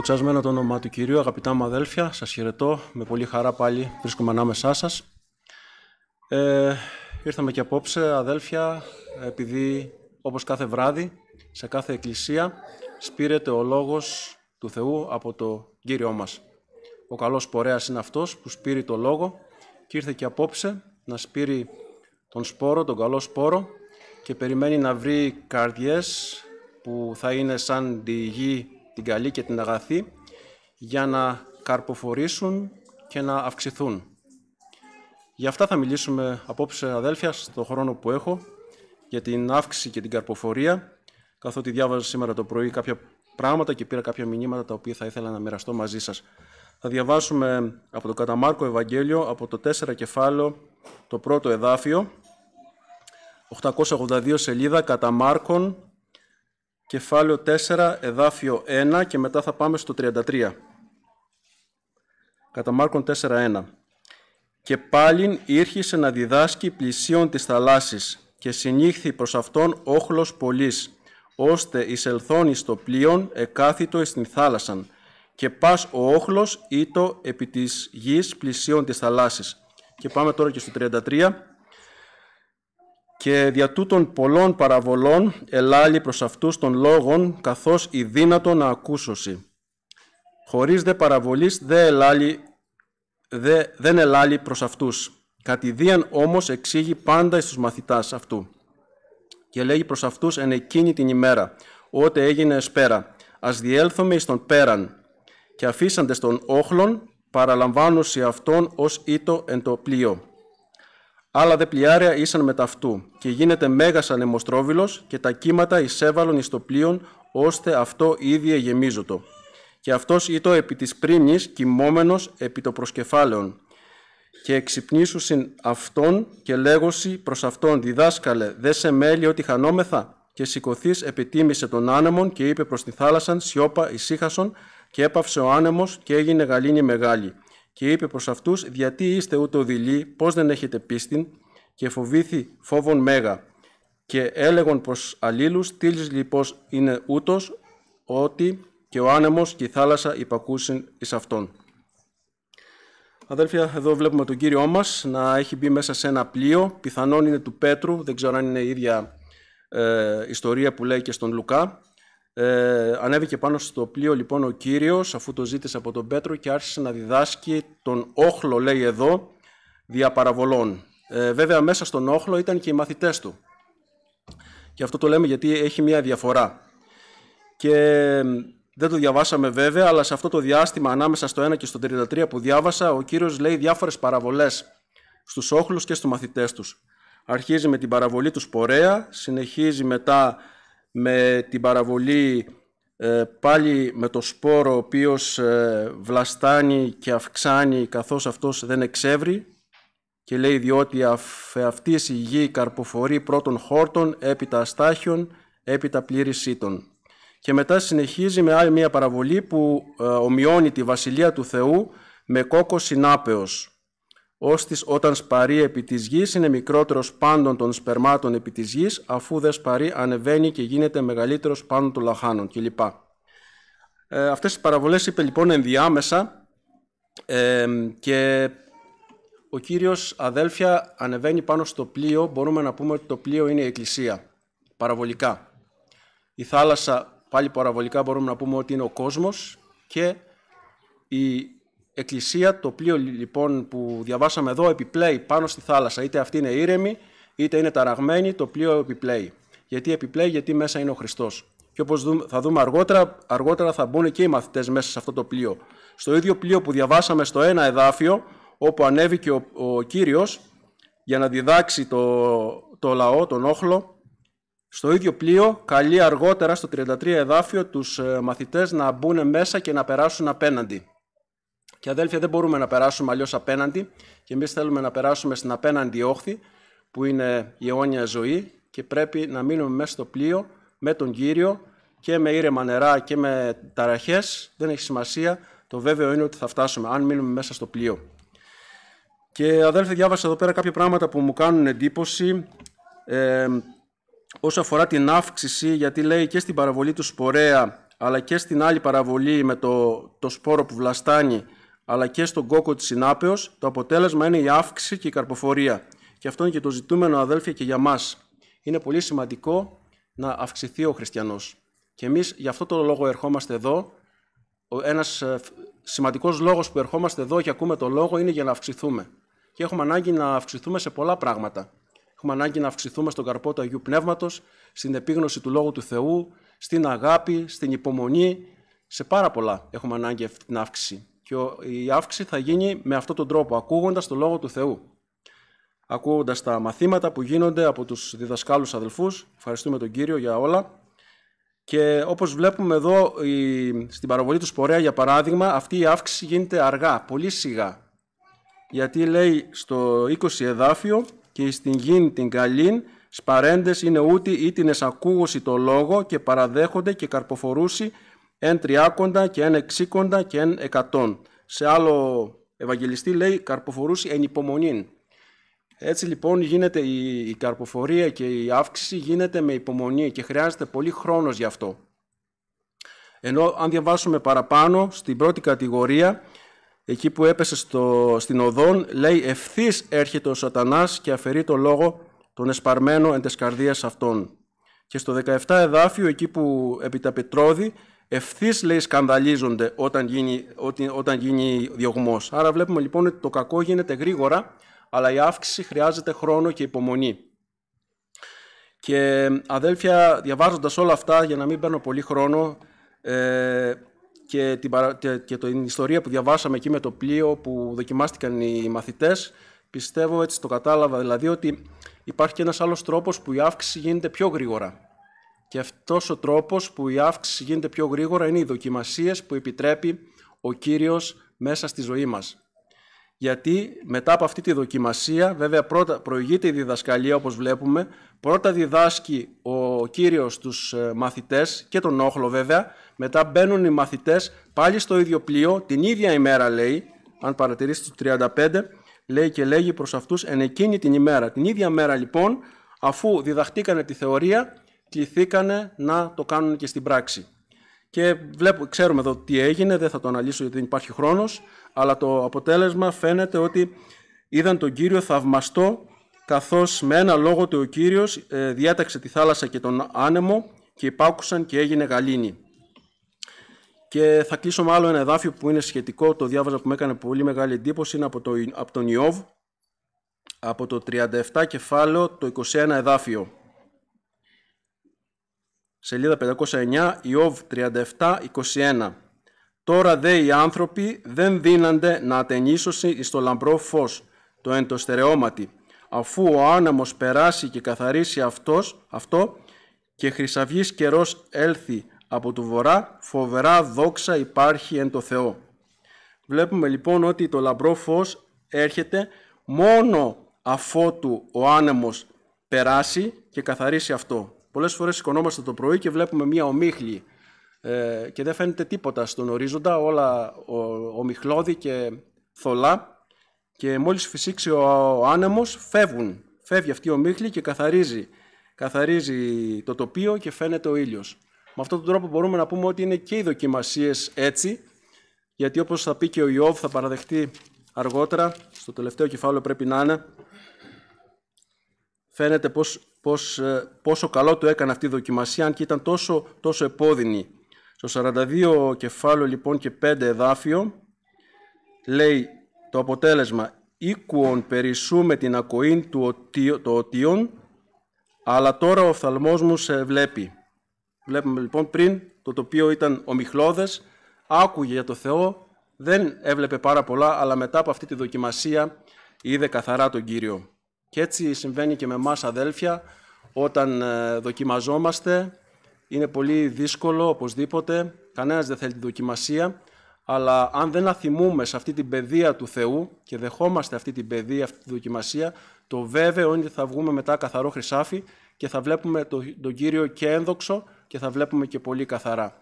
Δοξασμένο το όνομά του Κυρίου, αγαπητά μου αδέλφια, σας χαιρετώ. Με πολύ χαρά πάλι βρίσκομαι ανάμεσά σας. Ε, ήρθαμε και απόψε, αδέλφια, επειδή όπως κάθε βράδυ, σε κάθε εκκλησία, σπήρεται ο λόγος του Θεού από το Κύριό μας. Ο καλός πορέας είναι αυτός που σπήρει το λόγο και ήρθε και απόψε να σπείρει τον σπόρο, τον καλό σπόρο και περιμένει να βρει καρδιές που θα είναι σαν τη γη την καλή και την αγαθή για να καρποφορήσουν και να αυξηθούν. Γι' αυτά θα μιλήσουμε απόψε αδέλφια στον χρόνο που έχω για την αύξηση και την καρποφορία καθότι διάβαζα σήμερα το πρωί κάποια πράγματα και πήρα κάποια μηνύματα τα οποία θα ήθελα να μοιραστώ μαζί σας. Θα διαβάσουμε από το Καταμάρκο Ευαγγέλιο, από το 4 κεφάλαιο, το πρώτο εδάφιο, 882 σελίδα, κατά κεφάλαιο 4, εδάφιο 1 και μετά θα πάμε στο 33. Κατά Μάρκον 1. και συνήχθη προς αυτόν όχλος πολλής, ώστε η εις το πλοίον εκάθητο εις την θάλασσαν, και πας ο όχλος ήτο επί της γης πλησίον της θαλάσσης». Και πάμε τώρα και στο 33 και δια τούτων πολλών παραβολών ελάλη προς αυτούς των λόγων, καθώς η δύνατο να ακούσωση. Χωρίς δε παραβολής δε ελάλη, δε, δεν ελάλη προς αυτούς. Κατηδίαν όμως εξήγει πάντα στους μαθητάς αυτού. Και λέγει προς αυτούς εν εκείνη την ημέρα, ότε έγινε εσπέρα, ας διέλθουμε εις τον πέραν. Και αφήσαντες τον όχλον, παραλαμβάνωση αυτόν ως ήτο εν το πλοίο άλλα δε πλιάρια ήσαν με αυτού και γίνεται μέγας ανεμοστρόβιλος και τα κύματα εισέβαλον εις το πλοίον, ώστε αυτό ήδη εγεμίζωτο. Και αυτός ήτο επί της πρίνη κοιμόμενος επί το προσκεφάλαιον. Και εξυπνήσουσιν αυτόν και λέγωση προς αυτόν διδάσκαλε, δε σε μέλη ότι χανόμεθα. Και σηκωθείς επιτίμησε τον άνεμον και είπε προς τη θάλασσα, σιώπα ησύχασον και έπαυσε ο άνεμος και έγινε γαλήνη μεγάλη και είπε προς αυτούς «Διατί είστε ούτε οδηλοί, πώς δεν έχετε πίστην» και φοβήθη φόβον μέγα. Και έλεγον προς αλλήλους «Τίλης λοιπόν είναι ούτως, ότι και ο άνεμος και η θάλασσα υπακούσουν εις αυτόν». Αδέρφια, εδώ βλέπουμε τον Κύριό μας να έχει μπει μέσα σε ένα πλοίο, πιθανόν είναι του Πέτρου, δεν ξέρω αν είναι η ίδια ε, ιστορία που λέει και στον Λουκά, ε, ανέβηκε πάνω στο πλοίο λοιπόν ο Κύριος αφού το ζήτησε από τον Πέτρο και άρχισε να διδάσκει τον όχλο λέει εδώ διαπαραβολών. Ε, βέβαια μέσα στον όχλο ήταν και οι μαθητές του. Και αυτό το λέμε γιατί έχει μία διαφορά. Και δεν το διαβάσαμε βέβαια, αλλά σε αυτό το διάστημα ανάμεσα στο 1 και στο 33 που διάβασα, ο Κύριος λέει διάφορες παραβολές στους όχλους και στους μαθητές τους. Αρχίζει με την παραβολή του σπορέα, συνεχίζει μετά με την παραβολή ε, πάλι με το σπόρο ο οποίος ε, βλαστάνει και αυξάνει καθώς αυτός δεν εξεύρει και λέει διότι αυτής η γη καρποφορεί πρώτων χόρτων, έπειτα αστάχιων, έπειτα πλήρης σύτων. Και μετά συνεχίζει με άλλη μια παραβολή που ε, ομοιώνει τη Βασιλεία του Θεού με κόκος συνάπεως ώστις όταν σπαρεί επί της γης είναι μικρότερος πάντων των σπερμάτων επί της γης, αφού δεν σπαρεί ανεβαίνει και γίνεται μεγαλύτερος πάντων των λαχάνων κλπ. Ε, αυτές τις παραβολές είπε λοιπόν ενδιάμεσα και ο Κύριος αδέλφια ανεβαίνει πάνω στο πλοίο, μπορούμε να πούμε ότι το πλοίο είναι η εκκλησία, παραβολικά. Η θάλασσα πάλι παραβολικά μπορούμε να πούμε ότι είναι ο κόσμος και η εκκλησία. Το πλοίο λοιπόν που διαβάσαμε εδώ επιπλέει πάνω στη θάλασσα. Είτε αυτή είναι ήρεμη, είτε είναι ταραγμένη, το πλοίο επιπλέει. Γιατί επιπλέει, γιατί μέσα είναι ο Χριστός. Και όπως θα δούμε αργότερα, αργότερα θα μπουν και οι μαθητές μέσα σε αυτό το πλοίο. Στο ίδιο πλοίο που διαβάσαμε στο ένα εδάφιο, όπου ανέβηκε ο, ο κύριος για να διδάξει το, το λαό, τον όχλο, στο ίδιο πλοίο καλεί αργότερα στο 33 εδάφιο τους ε, μαθητές να μπουν μέσα και να περάσουν απέναντι. Και αδέλφια, δεν μπορούμε να περάσουμε αλλιώς απέναντι και εμείς θέλουμε να περάσουμε στην απέναντι όχθη που είναι η αιώνια ζωή και πρέπει να μείνουμε μέσα στο πλοίο με τον Κύριο και με ήρεμα νερά και με ταραχές. Δεν έχει σημασία. Το βέβαιο είναι ότι θα φτάσουμε αν μείνουμε μέσα στο πλοίο. Και αδέλφια, διάβασα εδώ πέρα κάποια πράγματα που μου κάνουν εντύπωση ε, όσο αφορά την αύξηση, γιατί λέει και στην παραβολή του σπορέα αλλά και στην άλλη παραβολή με το, το σπόρο που βλαστάνει αλλά και στον κόκο της συνάπεως, το αποτέλεσμα είναι η αύξηση και η καρποφορία. Και αυτό είναι και το ζητούμενο, αδέλφια, και για μας. Είναι πολύ σημαντικό να αυξηθεί ο χριστιανός. Και εμείς γι' αυτό το λόγο ερχόμαστε εδώ. Ένας ε, σημαντικός λόγος που ερχόμαστε εδώ και ακούμε το λόγο είναι για να αυξηθούμε. Και έχουμε ανάγκη να αυξηθούμε σε πολλά πράγματα. Έχουμε ανάγκη να αυξηθούμε στον καρπό του Αγίου Πνεύματος, στην επίγνωση του Λόγου του Θεού, στην αγάπη, στην υπομονή. Σε πάρα πολλά έχουμε ανάγκη αυτή την αύξηση. Και η αύξηση θα γίνει με αυτόν τον τρόπο, ακούγοντας το Λόγο του Θεού. Ακούγοντας τα μαθήματα που γίνονται από τους διδασκάλους αδελφούς. Ευχαριστούμε τον Κύριο για όλα. Και όπως βλέπουμε εδώ στην παραβολή του Σπορέα, για παράδειγμα, αυτή η αύξηση γίνεται αργά, πολύ σιγά. Γιατί λέει στο 20 εδάφιο και στην γην την καλήν σπαρέντες είναι ούτε ή την εσακούγωση το λόγο και παραδέχονται και καρποφορούσι εν τριάκοντα και εν εξήκοντα και εν εκατόν. Σε άλλο Ευαγγελιστή λέει καρποφορούσε εν υπομονήν. Έτσι λοιπόν γίνεται η, καρποφορία και η αύξηση γίνεται με υπομονή και χρειάζεται πολύ χρόνος γι' αυτό. Ενώ αν διαβάσουμε παραπάνω στην πρώτη κατηγορία, εκεί που έπεσε στο, στην οδόν, λέει ευθύς έρχεται ο σατανάς και αφαιρεί το λόγο τον εσπαρμένο εν τες καρδίας αυτών. Και στο 17 εδάφιο, εκεί που επί τα πετρώδη, Ευθύς λέει σκανδαλίζονται όταν γίνει, όταν γίνει διωγμός. Άρα βλέπουμε λοιπόν ότι το κακό γίνεται γρήγορα, αλλά η αύξηση χρειάζεται χρόνο και υπομονή. Και αδέλφια, διαβάζοντας όλα αυτά, για να μην παίρνω πολύ χρόνο, ε, και, την, και την ιστορία που διαβάσαμε εκεί με το πλοίο που δοκιμάστηκαν οι μαθητές, πιστεύω έτσι το κατάλαβα, δηλαδή ότι υπάρχει και ένας άλλος τρόπος που η αύξηση γίνεται πιο γρήγορα. Και αυτός ο τρόπος που η αύξηση γίνεται πιο γρήγορα είναι οι δοκιμασίες που επιτρέπει ο Κύριος μέσα στη ζωή μας. Γιατί μετά από αυτή τη δοκιμασία, βέβαια πρώτα προηγείται η διδασκαλία όπως βλέπουμε, πρώτα διδάσκει ο Κύριος τους ε, μαθητές και τον όχλο βέβαια, μετά μπαίνουν οι μαθητές πάλι στο ίδιο πλοίο, την ίδια ημέρα λέει, αν παρατηρήσεις το 35, λέει και λέγει προς αυτούς εν εκείνη την ημέρα. Την ίδια μέρα λοιπόν, αφού διδαχτήκανε τη θεωρία, κληθήκανε να το κάνουν και στην πράξη. Και βλέπω, ξέρουμε εδώ τι έγινε, δεν θα το αναλύσω γιατί δεν υπάρχει χρόνος, αλλά το αποτέλεσμα φαίνεται ότι είδαν τον Κύριο θαυμαστό, καθώς με ένα λόγο του ο Κύριος ε, διάταξε τη θάλασσα και τον άνεμο και υπάκουσαν και έγινε γαλήνη. Και θα κλείσω με άλλο ένα εδάφιο που είναι σχετικό, το διάβαζα που με έκανε πολύ μεγάλη εντύπωση, είναι από, το, από τον Ιώβ, από το 37 κεφάλαιο, το 21 εδάφιο σελίδα 509, Ιώβ 37, 21. Τώρα δε οι άνθρωποι δεν δίνανται να ατενίσωσι εις το λαμπρό φως, το εν αφού ο άνεμος περάσει και καθαρίσει αυτός, αυτό και χρυσαυγής καιρός έλθει από του βορρά, φοβερά δόξα υπάρχει εν το Θεό. Βλέπουμε λοιπόν ότι το λαμπρό φως έρχεται μόνο αφότου ο άνεμος περάσει και καθαρίσει αυτό. Πολλές φορές σηκωνόμαστε το πρωί και βλέπουμε μία ομίχλη ε, και δεν φαίνεται τίποτα στον ορίζοντα, όλα ομιχλώδη και θολά. Και μόλις φυσήξει ο, ο άνεμος, φεύγουν. Φεύγει αυτή η ομίχλη και καθαρίζει, καθαρίζει το τοπίο και φαίνεται ο ήλιος. Με αυτόν τον τρόπο μπορούμε να πούμε ότι είναι και οι δοκιμασίες έτσι, γιατί όπως θα πει και ο Ιώβ, θα παραδεχτεί αργότερα, στο τελευταίο κεφάλαιο πρέπει να είναι, φαίνεται πως πώς, ε, πόσο καλό το έκανε αυτή η δοκιμασία, αν και ήταν τόσο, τόσο επώδυνη. Στο 42 κεφάλαιο λοιπόν και 5 εδάφιο λέει το αποτέλεσμα περισσού περισσούμε την ακοήν του το οτίον, αλλά τώρα ο οφθαλμός μου σε βλέπει». Βλέπουμε λοιπόν πριν το τοπίο ήταν ομιχλώδες, άκουγε για το Θεό, δεν έβλεπε πάρα πολλά, αλλά μετά από αυτή τη δοκιμασία είδε καθαρά τον Κύριο. Και έτσι συμβαίνει και με εμάς αδέλφια, όταν ε, δοκιμαζόμαστε, είναι πολύ δύσκολο οπωσδήποτε, κανένας δεν θέλει τη δοκιμασία, αλλά αν δεν αθυμούμε σε αυτή την παιδεία του Θεού και δεχόμαστε αυτή την παιδεία, αυτή τη δοκιμασία, το βέβαιο είναι ότι θα βγούμε μετά καθαρό χρυσάφι και θα βλέπουμε τον Κύριο και ένδοξο και θα βλέπουμε και πολύ καθαρά.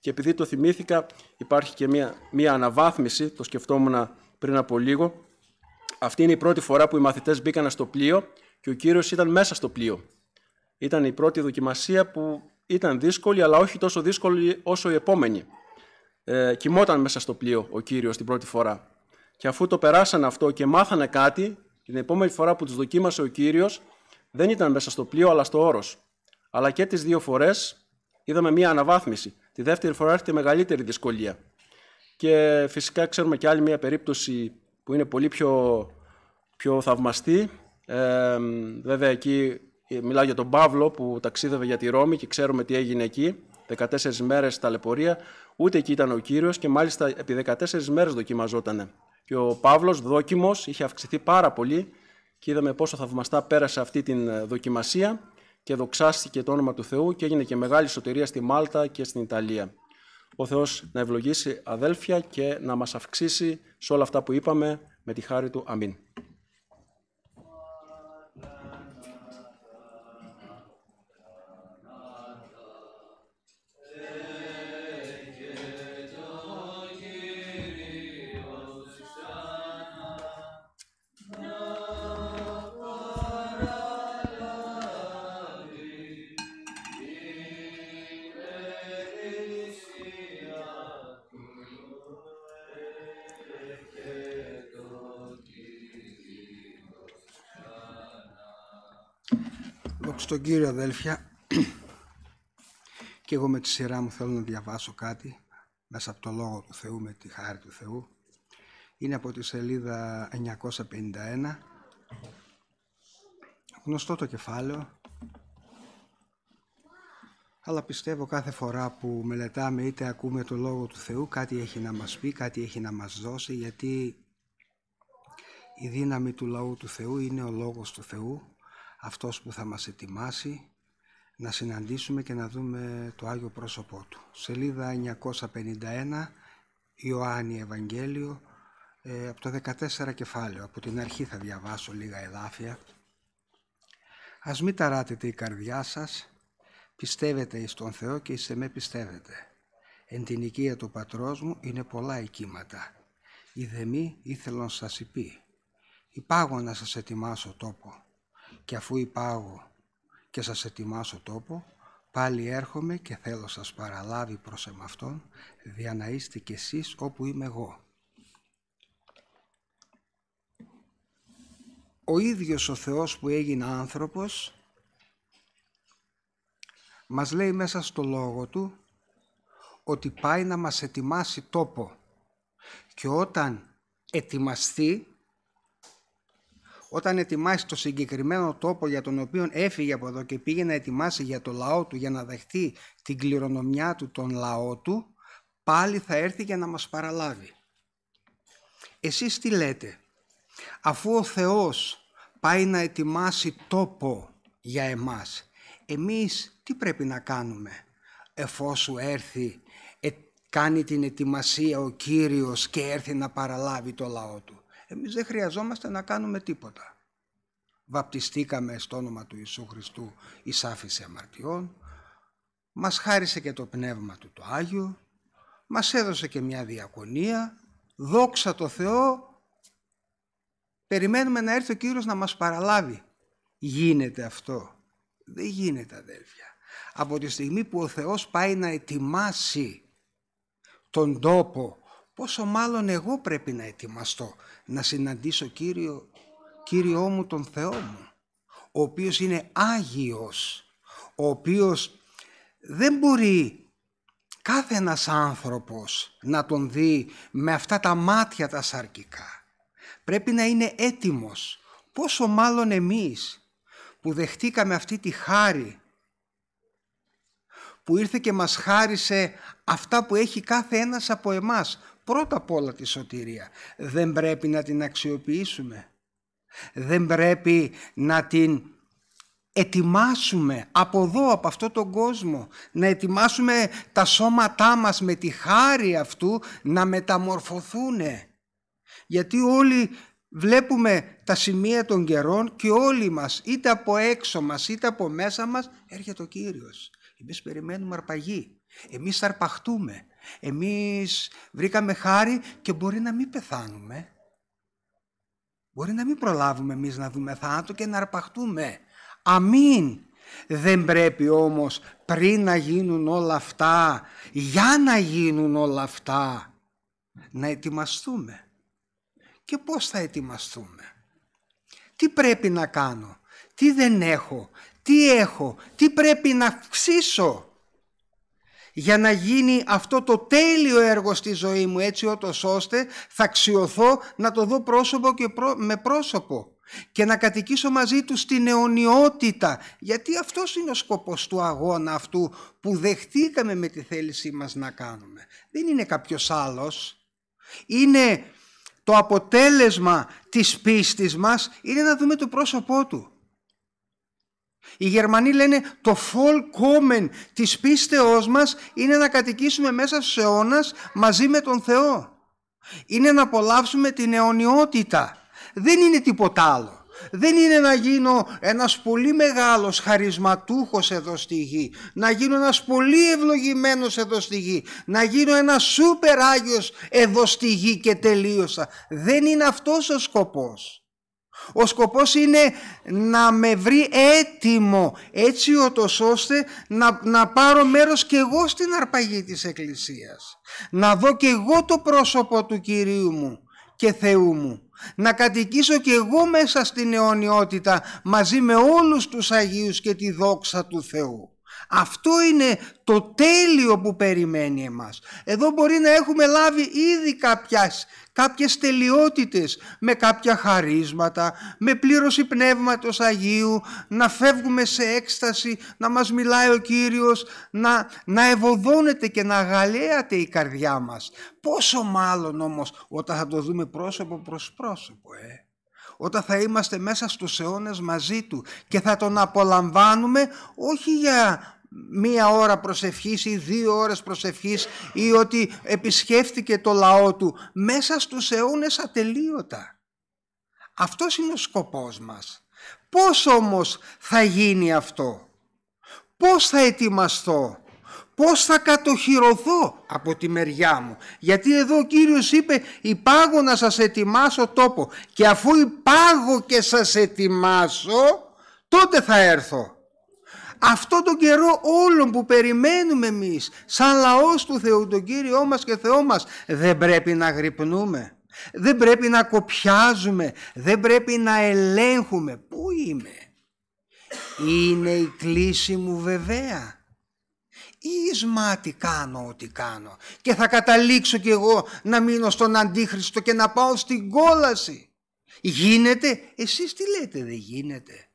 Και επειδή το θυμήθηκα, υπάρχει και μία, μία αναβάθμιση, το σκεφτόμουν πριν από λίγο, αυτή είναι η πρώτη φορά που οι μαθητές μπήκαν στο πλοίο και ο κύριος ήταν μέσα στο πλοίο. Ήταν η πρώτη δοκιμασία που ήταν δύσκολη, αλλά όχι τόσο δύσκολη όσο η επόμενη. Ε, κοιμόταν μέσα στο πλοίο ο κύριος την πρώτη φορά. Και αφού το περάσαν αυτό και μάθανε κάτι, την επόμενη φορά που τους δοκίμασε ο κύριος, δεν ήταν μέσα στο πλοίο, αλλά στο όρος. Αλλά και τις δύο φορές είδαμε μία αναβάθμιση. Τη δεύτερη φορά έρχεται μεγαλύτερη δυσκολία. Και φυσικά ξέρουμε και άλλη μία περίπτωση που είναι πολύ πιο, πιο θαυμαστή. Ε, βέβαια εκεί ε, μιλάω για τον Παύλο που ταξίδευε για τη Ρώμη και ξέρουμε τι έγινε εκεί. 14 μέρες ταλαιπωρία, ούτε εκεί ήταν ο Κύριος και μάλιστα επί 14 μέρες δοκιμαζόταν. Και ο Παύλος δόκιμος είχε αυξηθεί πάρα πολύ και είδαμε πόσο θαυμαστά πέρασε αυτή την ε, δοκιμασία και δοξάστηκε το όνομα του Θεού και έγινε και μεγάλη σωτηρία στη Μάλτα και στην Ιταλία ο Θεός να ευλογήσει αδέλφια και να μας αυξήσει σε όλα αυτά που είπαμε με τη χάρη Του. Αμήν. στον Κύριο αδέλφια και εγώ με τη σειρά μου θέλω να διαβάσω κάτι μέσα από το Λόγο του Θεού, με τη χάρη του Θεού. Είναι από τη σελίδα 951, γνωστό το κεφάλαιο, αλλά πιστεύω κάθε φορά που μελετάμε είτε ακούμε το Λόγο του Θεού κάτι έχει να μας πει, κάτι έχει να μας δώσει γιατί η δύναμη του λαού του Θεού είναι ο Λόγος του Θεού αυτός που θα μας ετοιμάσει να συναντήσουμε και να δούμε το Άγιο πρόσωπό του. Σελίδα 951, Ιωάννη Ευαγγέλιο, ε, από το 14 κεφάλαιο, από την αρχή θα διαβάσω λίγα εδάφια. Ας μην ταράτετε η καρδιά σας, πιστεύετε εις τον Θεό και εις εμέ πιστεύετε. Εν την οικία του πατρός μου είναι πολλά οικήματα. Η δεμή ήθελον σας υπή. Υπάγω να σας ετοιμάσω τόπο και αφού υπάγω και σας ετοιμάσω τόπο, πάλι έρχομαι και θέλω σας παραλάβει προς εμαυτόν, δια να είστε κι εσείς όπου είμαι εγώ. Ο ίδιος ο Θεός που έγινε άνθρωπος, μας λέει μέσα στο λόγο του, ότι πάει να μας ετοιμάσει τόπο. Και όταν ετοιμαστεί, όταν ετοιμάσει το συγκεκριμένο τόπο για τον οποίο έφυγε από εδώ και πήγε να ετοιμάσει για το λαό του, για να δεχτεί την κληρονομιά του, τον λαό του, πάλι θα έρθει για να μας παραλάβει. Εσείς τι λέτε, αφού ο Θεός πάει να ετοιμάσει τόπο για εμάς, εμείς τι πρέπει να κάνουμε εφόσου έρθει, ε, κάνει την ετοιμασία ο Κύριος και έρθει να παραλάβει το λαό του. Εμείς δεν χρειαζόμαστε να κάνουμε τίποτα. Βαπτιστήκαμε στο όνομα του Ιησού Χριστού η άφηση αμαρτιών. Μας χάρισε και το πνεύμα του το Άγιο. Μας έδωσε και μια διακονία. Δόξα το Θεό. Περιμένουμε να έρθει ο Κύριος να μας παραλάβει. Γίνεται αυτό. Δεν γίνεται αδέλφια. Από τη στιγμή που ο Θεός πάει να ετοιμάσει τον τόπο πόσο μάλλον εγώ πρέπει να ετοιμαστώ να συναντήσω Κύριο, Κύριό μου τον Θεό μου, ο οποίος είναι Άγιος, ο οποίος δεν μπορεί κάθε ένας άνθρωπος να τον δει με αυτά τα μάτια τα σαρκικά. Πρέπει να είναι έτοιμος, πόσο μάλλον εμείς που δεχτήκαμε αυτή τη χάρη που ήρθε και μας χάρισε αυτά που έχει κάθε ένας από εμάς πρώτα απ' όλα τη σωτηρία. Δεν πρέπει να την αξιοποιήσουμε. Δεν πρέπει να την ετοιμάσουμε από εδώ, από αυτό τον κόσμο, να ετοιμάσουμε τα σώματά μας με τη χάρη αυτού να μεταμορφωθούνε. Γιατί όλοι βλέπουμε τα σημεία των καιρών και όλοι μας, είτε από έξω μας, είτε από μέσα μας, έρχεται ο Κύριος. Εμείς περιμένουμε αρπαγή. Εμείς αρπαχτούμε. Εμείς βρήκαμε χάρη και μπορεί να μην πεθάνουμε. Μπορεί να μην προλάβουμε εμείς να δούμε θάνατο και να αρπαχτούμε. Αμήν. Δεν πρέπει όμως πριν να γίνουν όλα αυτά, για να γίνουν όλα αυτά, να ετοιμαστούμε. Και πώς θα ετοιμαστούμε. Τι πρέπει να κάνω, τι δεν έχω, τι έχω, τι πρέπει να αυξήσω για να γίνει αυτό το τέλειο έργο στη ζωή μου έτσι ότως ώστε θα αξιωθώ να το δω πρόσωπο και με πρόσωπο και να κατοικήσω μαζί τους στην αιωνιότητα γιατί αυτός είναι ο σκοπός του αγώνα αυτού που δεχτήκαμε με τη θέλησή μας να κάνουμε δεν είναι κάποιος άλλος είναι το αποτέλεσμα της πίστης μας είναι να δούμε το πρόσωπό του οι Γερμανοί λένε το Vollkommen της πίστεώς μας είναι να κατοικήσουμε μέσα στους αιώνας μαζί με τον Θεό. Είναι να απολαύσουμε την αιωνιότητα. Δεν είναι τίποτα άλλο. Δεν είναι να γίνω ένας πολύ μεγάλος χαρισματούχος εδώ στη γη, να γίνω ένας πολύ ευλογημένος εδώ στη γη, να γίνω ένας σούπερ Άγιος εδώ στη γη και τελείωσα. Δεν είναι αυτός ο σκοπός. Ο σκοπός είναι να με βρει έτοιμο έτσι ώστε να, να πάρω μέρος και εγώ στην αρπαγή της Εκκλησίας. Να δω και εγώ το πρόσωπο του Κυρίου μου και Θεού μου. Να κατοικήσω και εγώ μέσα στην αιωνιότητα μαζί με όλους τους Αγίους και τη δόξα του Θεού. Αυτό είναι το τέλειο που περιμένει εμάς. Εδώ μπορεί να έχουμε λάβει ήδη κάποιες, κάποιες τελειότητες με κάποια χαρίσματα, με πλήρωση πνεύματος Αγίου, να φεύγουμε σε έκσταση, να μας μιλάει ο Κύριος, να, να ευωδώνεται και να αγαλέαται η καρδιά μας. Πόσο μάλλον όμως όταν θα το δούμε πρόσωπο προς πρόσωπο, ε όταν θα είμαστε μέσα στους αιώνες μαζί Του και θα Τον απολαμβάνουμε όχι για μία ώρα προσευχής ή δύο ώρες προσευχής ή ότι επισκέφθηκε το λαό του μέσα στους αιώνες ατελείωτα. Αυτός είναι ο σκοπός μας. Πώς όμως θα γίνει αυτό. Πώς θα ετοιμαστώ. Πώς θα κατοχυρωθώ από τη μεριά μου. Γιατί εδώ ο Κύριος είπε «Υπάγω να σας ετοιμάσω τόπο». Και αφού υπάγω και σας ετοιμάσω, τότε θα έρθω αυτό τον καιρό όλων που περιμένουμε εμείς σαν λαός του Θεού, τον Κύριό μας και Θεό μας, δεν πρέπει να γρυπνούμε, δεν πρέπει να κοπιάζουμε, δεν πρέπει να ελέγχουμε. Πού είμαι? Είναι η κλίση μου βεβαία ή τι κάνω ό,τι κάνω και θα καταλήξω κι εγώ να μείνω στον Αντίχριστο και να πάω στην κόλαση. Γίνεται, εσείς τι λέτε δεν γίνεται.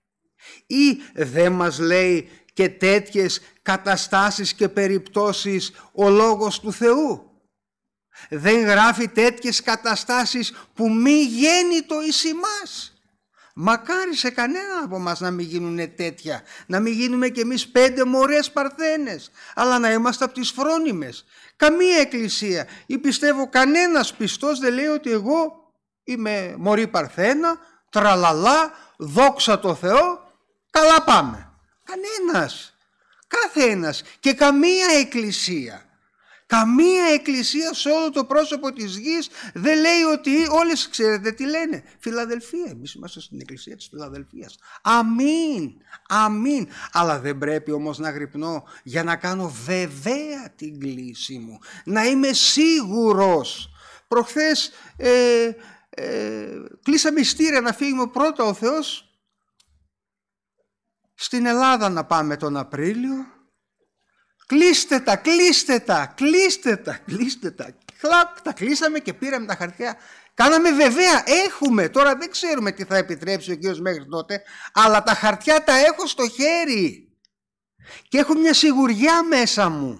Ή δεν μας λέει και τέτοιες καταστάσεις και περιπτώσεις ο Λόγος του Θεού. Δεν γράφει τέτοιες καταστάσεις που μη γέννητο εις ημάς. Μακάρι σε κανέναν από μας να μην γίνουν τέτοια, να μην γίνουμε κι εμείς πέντε μωρές παρθένες, αλλά να είμαστε από τις φρόνιμες. Καμία εκκλησία ή πιστεύω κανένας πιστός δεν λέει ότι εγώ είμαι μωρή παρθένα, τραλαλά, δόξα το Θεό Καλά πάμε. Κανένας. Κάθε ένας. Και καμία εκκλησία. Καμία εκκλησία σε όλο το πρόσωπο της γης δεν λέει ότι όλες ξέρετε τι λένε. Φιλαδελφία, εμείς είμαστε στην εκκλησία της Φιλαδελφίας. Αμήν, αμήν. Αλλά δεν πρέπει όμως να γρυπνώ για να κάνω βεβαία την κλίση μου. Να είμαι σίγουρος. Προχθές ε, ε, κλείσαμε στήρα να φύγουμε πρώτα ο Θεός στην Ελλάδα να πάμε τον Απρίλιο. Κλείστε τα, κλείστε τα, κλείστε τα, κλείστε τα. τα κλείσαμε και πήραμε τα χαρτιά. Κάναμε βέβαια, έχουμε, τώρα δεν ξέρουμε τι θα επιτρέψει ο κύριος μέχρι τότε, αλλά τα χαρτιά τα έχω στο χέρι. Και έχω μια σιγουριά μέσα μου.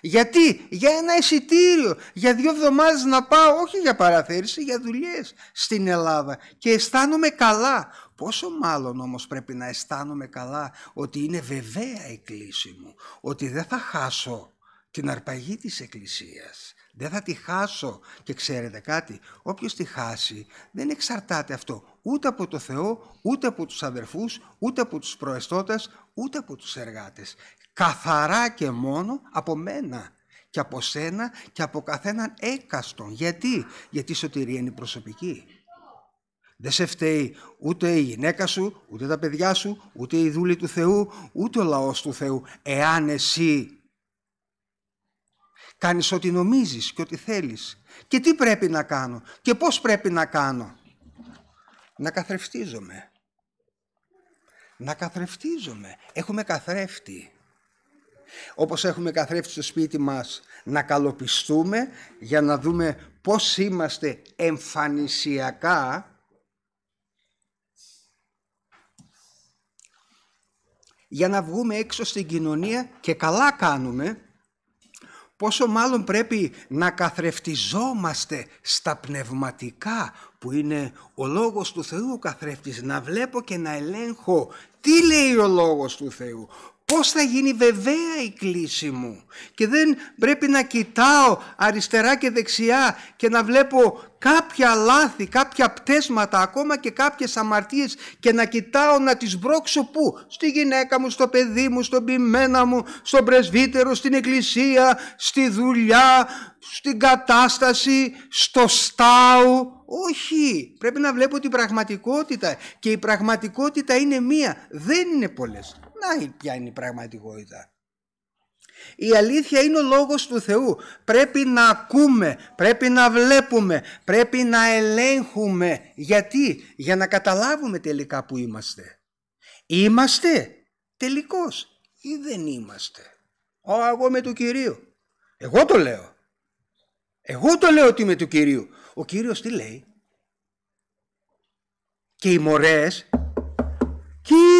Γιατί, για ένα εισιτήριο, για δύο εβδομάδες να πάω, όχι για παραθέρηση, για δουλειές στην Ελλάδα. Και αισθάνομαι καλά Πόσο μάλλον όμως πρέπει να αισθάνομαι καλά ότι είναι βεβαία η κλίση μου, ότι δεν θα χάσω την αρπαγή της Εκκλησίας. Δεν θα τη χάσω και ξέρετε κάτι, όποιος τη χάσει δεν εξαρτάται αυτό ούτε από το Θεό, ούτε από τους αδερφούς, ούτε από τους προεστώτες, ούτε από τους εργάτες. Καθαρά και μόνο από μένα και από σένα και από καθέναν έκαστον. Γιατί, γιατί η σωτηρία είναι προσωπική. Δεν σε φταίει ούτε η γυναίκα σου, ούτε τα παιδιά σου, ούτε η δούλη του Θεού, ούτε ο λαός του Θεού, εάν εσύ κάνεις ό,τι νομίζεις και ό,τι θέλεις. Και τι πρέπει να κάνω και πώς πρέπει να κάνω. Να καθρεφτίζομαι. Να καθρεφτίζομαι. Έχουμε καθρέφτη. Όπως έχουμε καθρέφτη στο σπίτι μας, να καλοπιστούμε για να δούμε πώς είμαστε εμφανισιακά για να βγούμε έξω στην κοινωνία και καλά κάνουμε, πόσο μάλλον πρέπει να καθρεφτιζόμαστε στα πνευματικά που είναι ο Λόγος του Θεού ο καθρέφτης, να βλέπω και να ελέγχω τι λέει ο Λόγος του Θεού, πώς θα γίνει βεβαία η κλίση μου και δεν πρέπει να κοιτάω αριστερά και δεξιά και να βλέπω κάποια λάθη, κάποια πτέσματα, ακόμα και κάποιες αμαρτίες και να κοιτάω να τις βρώξω πού, στη γυναίκα μου, στο παιδί μου, στον ποιμένα μου, στον πρεσβύτερο, στην εκκλησία, στη δουλειά, στην κατάσταση, στο στάου. Όχι, πρέπει να βλέπω την πραγματικότητα και η πραγματικότητα είναι μία, δεν είναι πολλές. Να ποια είναι η πραγματικότητα. Η αλήθεια είναι ο λόγος του Θεού. Πρέπει να ακούμε, πρέπει να βλέπουμε, πρέπει να ελέγχουμε. Γιατί, για να καταλάβουμε τελικά που είμαστε. Είμαστε τελικός ή δεν είμαστε. Ω, εγώ με του Κυρίου. Εγώ το λέω. Εγώ το λέω ότι είμαι του Κυρίου. Ο Κύριος τι λέει. Και οι μορές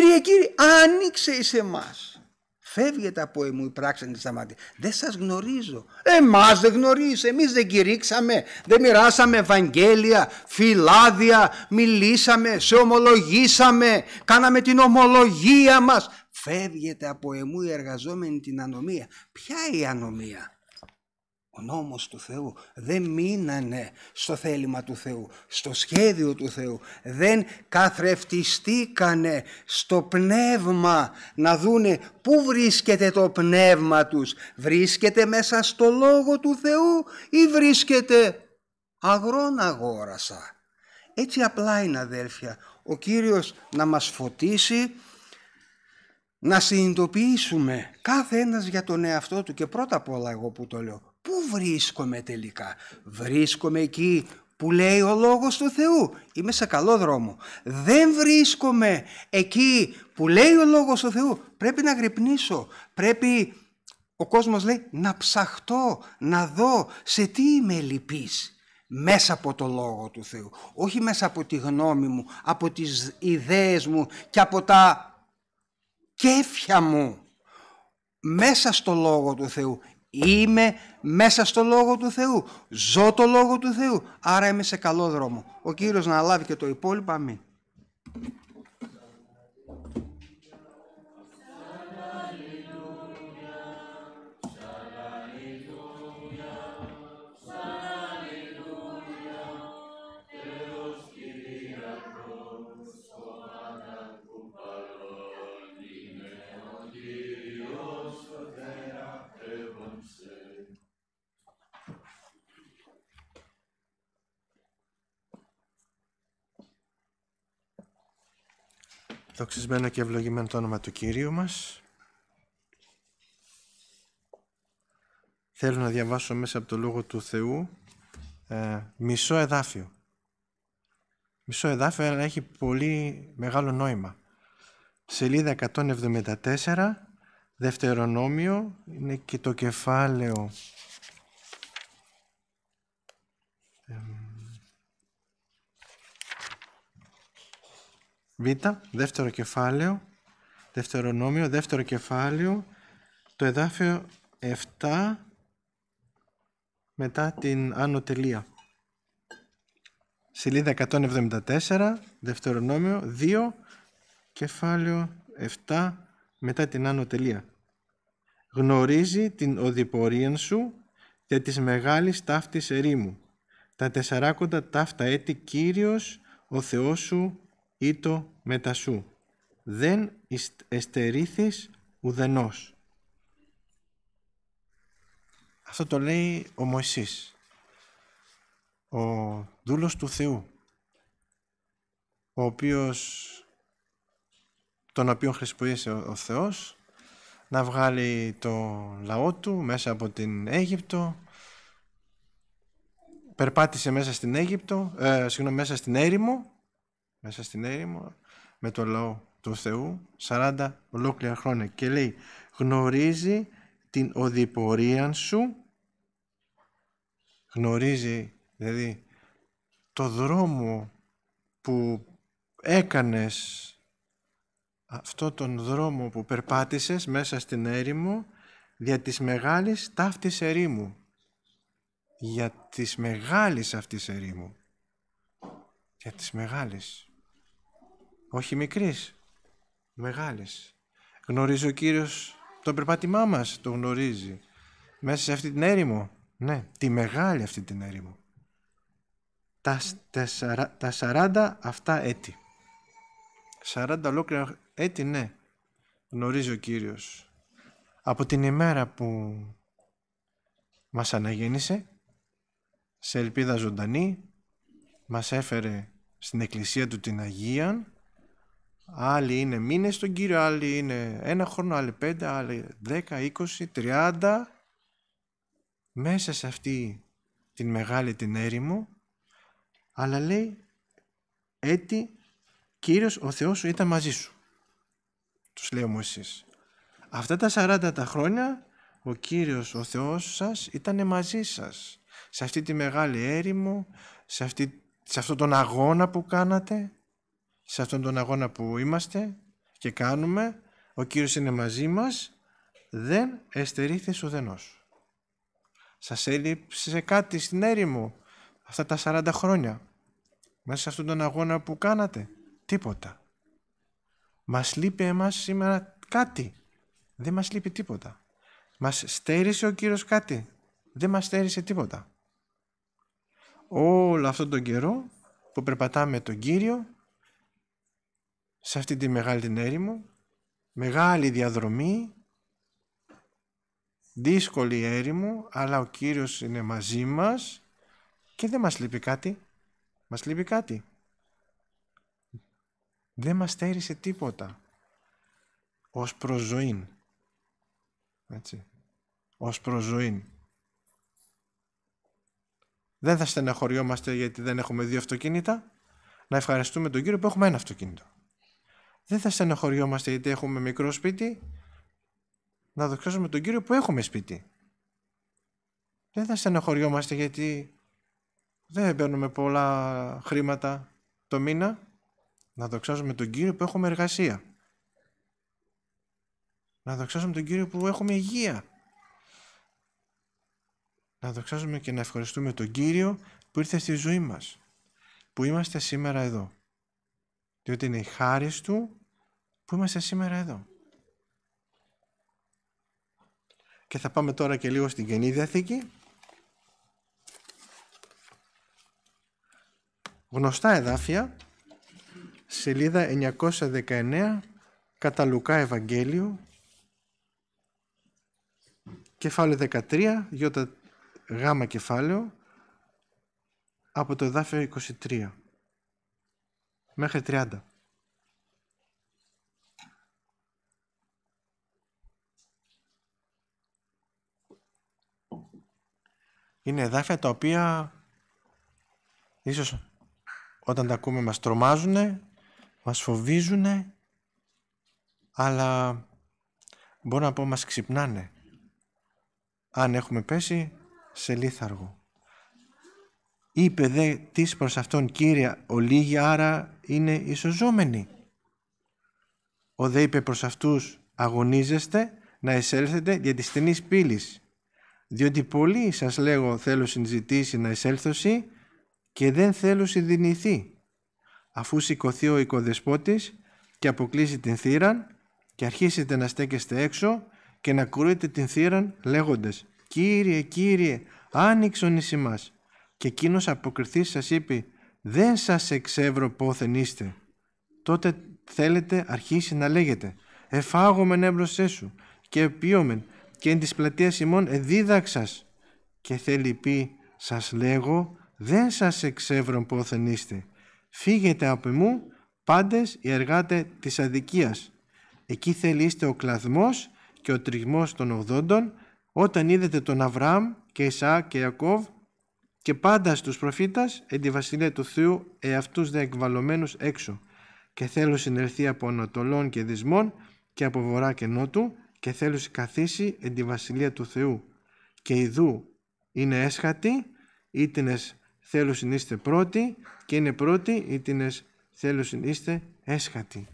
Κύριε, κύριε, άνοιξε εις εμάς. Φεύγετε από εμού η πράξη της σταμάτη. Δεν σας γνωρίζω. Εμάς δεν γνωρίζεις. Εμείς δεν κηρύξαμε. Δεν μοιράσαμε Ευαγγέλια, φυλάδια. Μιλήσαμε, σε ομολογήσαμε. Κάναμε την ομολογία μας. Φεύγετε από εμού η εργαζόμενη την ανομία. Ποια η ανομία ο νόμος του Θεού. Δεν μείνανε στο θέλημα του Θεού, στο σχέδιο του Θεού. Δεν καθρεφτιστήκανε στο πνεύμα να δούνε πού βρίσκεται το πνεύμα τους. Βρίσκεται μέσα στο Λόγο του Θεού ή βρίσκεται αγρόν αγόρασα. Έτσι απλά είναι αδέλφια. Ο Κύριος να μας φωτίσει να συνειδητοποιήσουμε κάθε ένας για τον εαυτό του και πρώτα απ' όλα εγώ που το λέω πού βρίσκομαι τελικά. Βρίσκομαι εκεί που λέει ο Λόγος του Θεού. Είμαι σε καλό δρόμο. Δεν βρίσκομαι εκεί που λέει ο Λόγος του Θεού. Πρέπει να γρυπνήσω. Πρέπει, ο κόσμος λέει, να ψαχτώ, να δω σε τι είμαι λυπής. Μέσα από το Λόγο του Θεού. Όχι μέσα από τη γνώμη μου, από τις ιδέες μου και από τα κέφια μου. Μέσα στο Λόγο του Θεού Είμαι μέσα στο Λόγο του Θεού. Ζω το Λόγο του Θεού. Άρα είμαι σε καλό δρόμο. Ο Κύριος να λάβει και το υπόλοιπο. Αμήν. Δοξισμένο και ευλογημένο το όνομα του Κύριου μας. Θέλω να διαβάσω μέσα από το Λόγο του Θεού ε, μισό εδάφιο. Μισό εδάφιο, αλλά έχει πολύ μεγάλο νόημα. Σελίδα 174, δευτερονόμιο, είναι και το κεφάλαιο Β, δεύτερο κεφάλαιο, δεύτερο νόμιο, δεύτερο κεφάλαιο, το εδάφιο 7 μετά την άνω τελεία. Σελίδα 174, δεύτερο νόμιο, 2, κεφάλαιο 7 μετά την άνω τελεία. Γνωρίζει την οδηπορία σου και της μεγάλης ταύτης ερήμου. Τα τεσσαράκοντα ταύτα έτη Κύριος ο Θεός σου ήτο μετά σου. Δεν εστερήθης ουδενός. Αυτό το λέει ο Μωυσής, ο δούλος του Θεού, ο οποίος, τον οποίο χρησιμοποίησε ο Θεός να βγάλει το λαό του μέσα από την Αίγυπτο, περπάτησε μέσα στην Αίγυπτο, ε, συγγνώμη, μέσα στην έρημο μέσα στην έρημο με το λαό του Θεού 40 ολόκληρα χρόνια και λέει γνωρίζει την οδηπορία σου γνωρίζει δηλαδή το δρόμο που έκανες αυτό τον δρόμο που περπάτησες μέσα στην έρημο για τις μεγάλες ταύτης ερήμου για τις μεγάλες αυτής ερήμου για τις μεγάλες όχι μικρής, μεγάλης. Γνωρίζει ο Κύριος το περπάτημά μας, το γνωρίζει. Μέσα σε αυτή την έρημο, ναι, τη μεγάλη αυτή την έρημο. Τα, τα 40 αυτά έτη. 40 ολόκληρα έτη, ναι, γνωρίζει ο Κύριος. Από την ημέρα που μας αναγέννησε, σε ελπίδα ζωντανή, μας έφερε στην εκκλησία του την αγίαν. Άλλοι είναι μήνες στον Κύριο, άλλοι είναι ένα χρόνο, άλλοι πέντε, άλλοι δέκα, είκοσι, τριάντα. Μέσα σε αυτή την μεγάλη την έρημο, αλλά λέει έτσι, Κύριος ο Θεός σου ήταν μαζί σου. Τους λέω μου εσείς. Αυτά τα 40 τα χρόνια ο Κύριος ο Θεός σας ήταν μαζί σας. Σε αυτή τη μεγάλη έρημο, σε, αυτή, σε αυτόν τον αγώνα που κάνατε, σε αυτόν τον αγώνα που είμαστε και κάνουμε, ο Κύριος είναι μαζί μας, δεν εστερήθες ουδενός. Σας έλειψε κάτι στην έρημο αυτά τα 40 χρόνια, μέσα σε αυτόν τον αγώνα που κάνατε, τίποτα. Μας λείπει εμάς σήμερα κάτι, δεν μας λείπει τίποτα. Μας στέρισε ο Κύριος κάτι, δεν μας στέρισε τίποτα. Όλο αυτόν τον καιρό που περπατάμε τον Κύριο σε αυτή τη μεγάλη την έρημο, μεγάλη διαδρομή, δύσκολη έρημο, αλλά ο Κύριος είναι μαζί μας και δεν μας λείπει κάτι. Μας λείπει κάτι. Δεν μας στέρισε τίποτα ως προς ζωήν. Έτσι. Ως προς ζωήν. Δεν θα στεναχωριόμαστε γιατί δεν έχουμε δύο αυτοκίνητα. Να ευχαριστούμε τον Κύριο που έχουμε ένα αυτοκίνητο δεν θα στενοχωριόμαστε γιατί έχουμε μικρό σπίτι, να δοξάζουμε τον Κύριο που έχουμε σπίτι. Δεν θα στενοχωριόμαστε γιατί δεν παίρνουμε πολλά χρήματα το μήνα, να δοξάζουμε τον Κύριο που έχουμε εργασία. Να δοξάσουμε τον Κύριο που έχουμε υγεία. Να δοξάσουμε και να ευχαριστούμε τον Κύριο που ήρθε στη ζωή μας. Που είμαστε σήμερα εδώ. Διότι είναι η χάρη Του που είμαστε σήμερα εδώ. Και θα πάμε τώρα και λίγο στην Καινή Διαθήκη. Γνωστά εδάφια, σελίδα 919, κατά Λουκά Ευαγγέλιο, κεφάλαιο 13, γιώτα γάμα κεφάλαιο, από το εδάφιο 23 μέχρι 30. είναι εδάφια τα οποία ίσως όταν τα ακούμε μας τρομάζουν, μας φοβίζουν, αλλά μπορώ να πω μας ξυπνάνε. Αν έχουμε πέσει σε λίθαργο. Είπε δε της προς αυτόν Κύρια, ολίγη άρα είναι ισοζόμενοι. Ο δε είπε προς αυτούς αγωνίζεστε να εισέλθετε για τη στενής πύλης διότι πολλοί σας λέγω θέλω συζητήσει να εισέλθωση και δεν θέλω συνδυνηθεί αφού σηκωθεί ο οικοδεσπότης και αποκλείσει την θύραν και αρχίσετε να στέκεστε έξω και να κρούετε την θύραν λέγοντας «Κύριε, Κύριε, άνοιξον εις ημάς». Και εκείνος αποκριθεί σας είπε «Δεν σας εξεύρω πόθεν είστε». Τότε θέλετε αρχίσει να λέγεται. «Εφάγομεν έμπροσέ σου και ποιόμεν» και εν της πλατείας ημών εδίδαξας και θέλει πει σας λέγω δεν σας εξεύρω πόθεν είστε φύγετε από μου πάντες οι εργάτε της αδικίας εκεί θέλει είστε ο κλαδμός και ο τριγμός των οδόντων όταν είδετε τον Αβραάμ και Ισά και Ιακώβ και πάντα στους προφήτας εν τη βασιλεία του Θεού εαυτούς δε εκβαλωμένους έξω και θέλω συνερθεί από ανατολών και δυσμών και από βορρά και νότου και θέλουσε καθίσει εν τη βασιλεία του Θεού και ιδού είναι έσχατη ήτινες θέλουσιν είστε πρώτη, και είναι πρώτοι ήτινες θέλουσιν είστε έσχατη.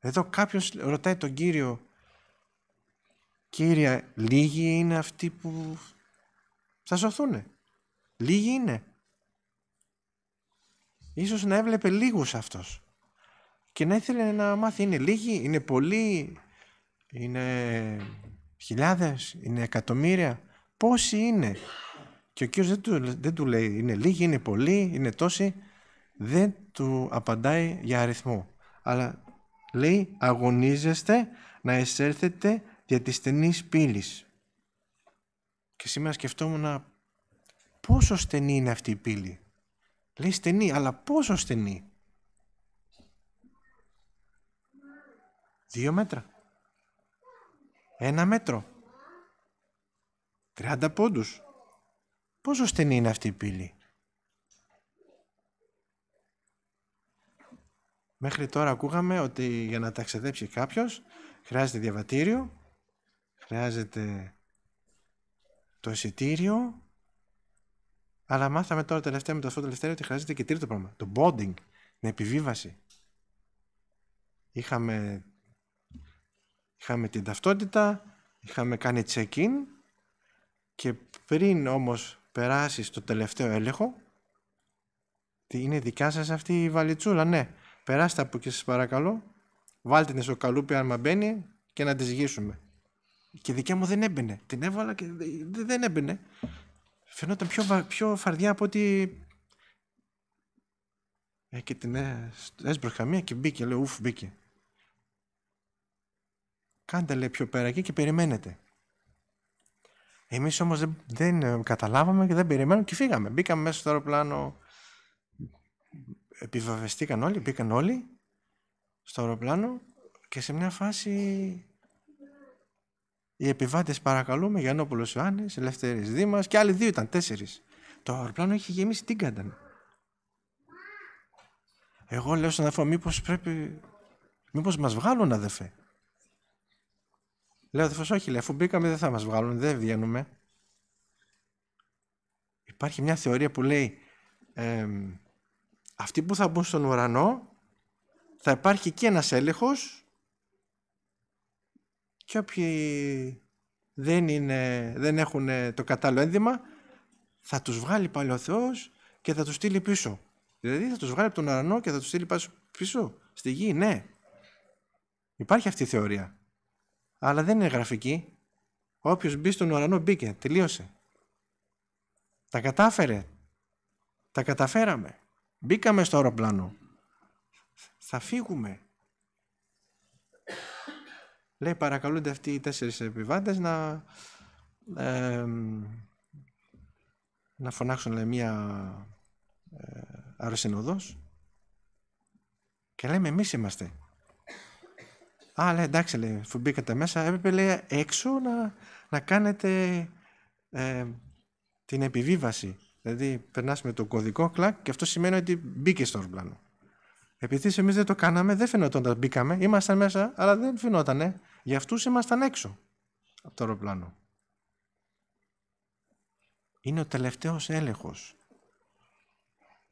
Εδώ κάποιος ρωτάει τον Κύριο Κύριε, λίγοι είναι αυτοί που θα σωθούν. Λίγοι είναι. Ίσως να έβλεπε λίγους αυτός και να ήθελε να μάθει είναι λίγοι, είναι πολλοί, είναι χιλιάδες, είναι εκατομμύρια, πόσοι είναι. Και ο κύριος δεν του, δεν του λέει είναι λίγοι, είναι πολλοί, είναι τόσοι, δεν του απαντάει για αριθμό. Αλλά λέει αγωνίζεστε να εισέλθετε δια της στενής πύλης. Και σήμερα σκεφτόμουν πόσο στενή είναι αυτή η πύλη. Λέει στενή, αλλά πόσο στενή. Δύο μέτρα. Ένα μέτρο. 30 πόντους. Πόσο στενή είναι αυτή η πύλη. Μέχρι τώρα ακούγαμε ότι για να ταξιδέψει κάποιος χρειάζεται διαβατήριο, χρειάζεται το εισιτήριο, αλλά μάθαμε τώρα τελευταία με το αυτό τελευταίο ότι χρειάζεται και τρίτο πράγμα, το bonding, την επιβίβαση. Είχαμε Είχαμε την ταυτότητα, είχαμε κάνει check-in και πριν όμως περάσεις το τελευταίο έλεγχο, είναι δικιά σας αυτή η βαλιτσούλα, ναι. Περάστε από και σας παρακαλώ, βάλτε την στο καλούπι αν μπαίνει και να τη σγίσουμε. Και δικιά μου δεν έμπαινε. Την έβαλα και δεν έμπαινε. Φαινόταν πιο, πιο φαρδιά από ότι ε, και την έσπρωχα μία και μπήκε. Λέω, ουφ, μπήκε. Κάντε λέει πιο πέρα εκεί και περιμένετε. Εμείς όμως δεν, δεν ε, καταλάβαμε και δεν περιμένουμε και φύγαμε. Μπήκαμε μέσα στο αεροπλάνο, Επιβεβαίστηκαν όλοι, μπήκαν όλοι στο αεροπλάνο και σε μια φάση οι επιβάτες παρακαλούμε, Γιαννόπουλος Ιωάννης, Ελευθερής Δήμας και άλλοι δύο ήταν, τέσσερις. Το αεροπλάνο είχε γεμίσει την Εγώ λέω στον αδερφό, μήπως πρέπει, μήπως μας βγάλουν αδερφέ. Λέω ότι όχι, λέει, αφού μπήκαμε δεν θα μας βγάλουν, δεν βγαίνουμε. Υπάρχει μια θεωρία που λέει ε, αυτοί που θα μπουν στον ουρανό θα υπάρχει και ένας έλεγχος και όποιοι δεν, είναι, δεν έχουν ε, το κατάλληλο ένδυμα θα τους βγάλει πάλι ο Θεός και θα τους στείλει πίσω. Δηλαδή θα τους βγάλει από τον ουρανό και θα τους στείλει πίσω στη γη, ναι. Υπάρχει αυτή η θεωρία αλλά δεν είναι γραφική. Όποιος μπει στον ουρανό μπήκε, τελείωσε. Τα κατάφερε. Τα καταφέραμε. Μπήκαμε στο αεροπλάνο. Θα φύγουμε. Λέει παρακαλούνται αυτοί οι τέσσερις επιβάτες να, να φωνάξουν λέει, μία ε, αεροσυνοδός. Και λέμε εμείς είμαστε. Α, λέει, εντάξει, λέει, αφού μπήκατε μέσα, έπρεπε λέει, έξω να, να κάνετε ε, την επιβίβαση. Δηλαδή, περνάς με το κωδικό κλακ και αυτό σημαίνει ότι μπήκες στο αεροπλάνο. Επειδή εμείς δεν το κάναμε, δεν φαινόταν όταν μπήκαμε. Ήμασταν μέσα, αλλά δεν Ε. Για αυτούς ήμασταν έξω από το αεροπλάνο. Είναι ο τελευταίος έλεγχος.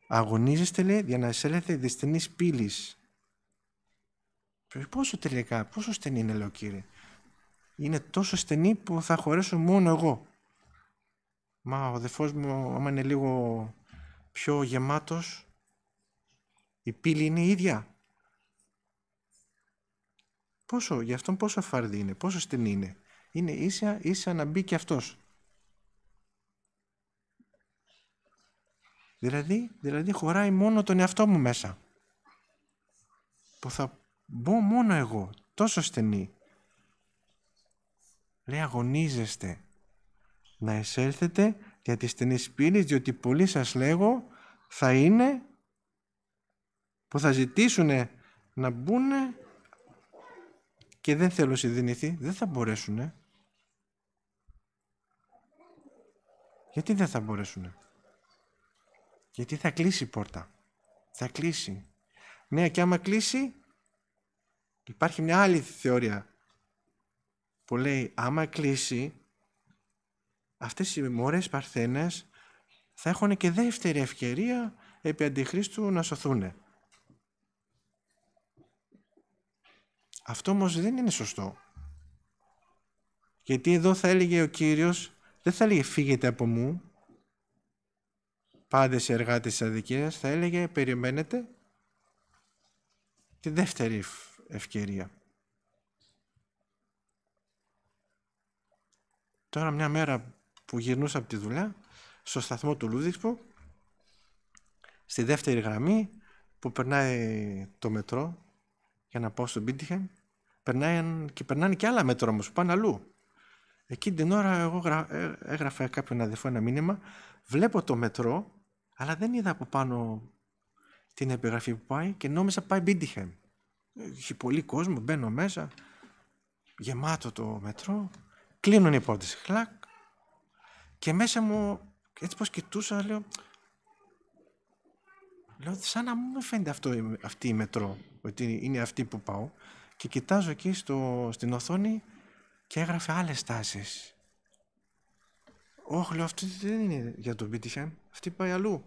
Αγωνίζεστε, λέει, για να εισέλθετε δυστηνής πύλη Πόσο τελικά, πόσο στενή είναι, λέω κύριε. Είναι τόσο στενή που θα χωρέσω μόνο εγώ. Μα ο αδερφός μου, άμα είναι λίγο πιο γεμάτος, η πύλη είναι η ίδια. Πόσο, γι' αυτόν πόσο φαρδί είναι, πόσο στενή είναι. Είναι ίσια, ίσια να μπει και αυτός. Δηλαδή, δηλαδή χωράει μόνο τον εαυτό μου μέσα. Που θα Μπω μόνο εγώ, τόσο στενή. Λέει αγωνίζεστε να εισέλθετε για τη στενή πύλη, διότι πολλοί σας λέγω θα είναι που θα ζητήσουν να μπουν και δεν θέλω συνδυνηθεί, δεν θα μπορέσουν. Γιατί δεν θα μπορέσουν. Γιατί θα κλείσει η πόρτα. Θα κλείσει. Ναι, και άμα κλείσει, Υπάρχει μια άλλη θεωρία που λέει άμα κλείσει αυτές οι μωρές παρθένες θα έχουν και δεύτερη ευκαιρία επί αντιχρίστου να σωθούν. Αυτό όμως δεν είναι σωστό. Γιατί εδώ θα έλεγε ο Κύριος, δεν θα έλεγε φύγετε από μου, πάντες σε εργάτες της θα έλεγε περιμένετε τη δεύτερη ευκαιρία. Τώρα μια μέρα που γυρνούσα από τη δουλειά, στο σταθμό του Λούδισπο, στη δεύτερη γραμμή που περνάει το μετρό για να πάω στο Πίτιχεμ, περνάει και περνάνε και άλλα μέτρα όμως που πάνε αλλού. Εκείνη την ώρα εγώ ε, έγραφα κάποιον αδερφό ένα μήνυμα, βλέπω το μετρό, αλλά δεν είδα από πάνω την επιγραφή που πάει και νόμιζα πάει Μπίντιχεμ. Έχει πολύ κόσμο, μπαίνω μέσα, γεμάτο το μετρό, κλείνουν οι πόρτες, χλακ. Και μέσα μου, έτσι πως κοιτούσα, λέω, λέω σαν να μου φαίνεται αυτό, αυτή η μετρό, ότι είναι αυτή που πάω. Και κοιτάζω εκεί στο, στην οθόνη και έγραφε άλλες στάσεις. Όχι, λέω, αυτή δεν είναι για τον Μπίτιχεμ, αυτή πάει αλλού.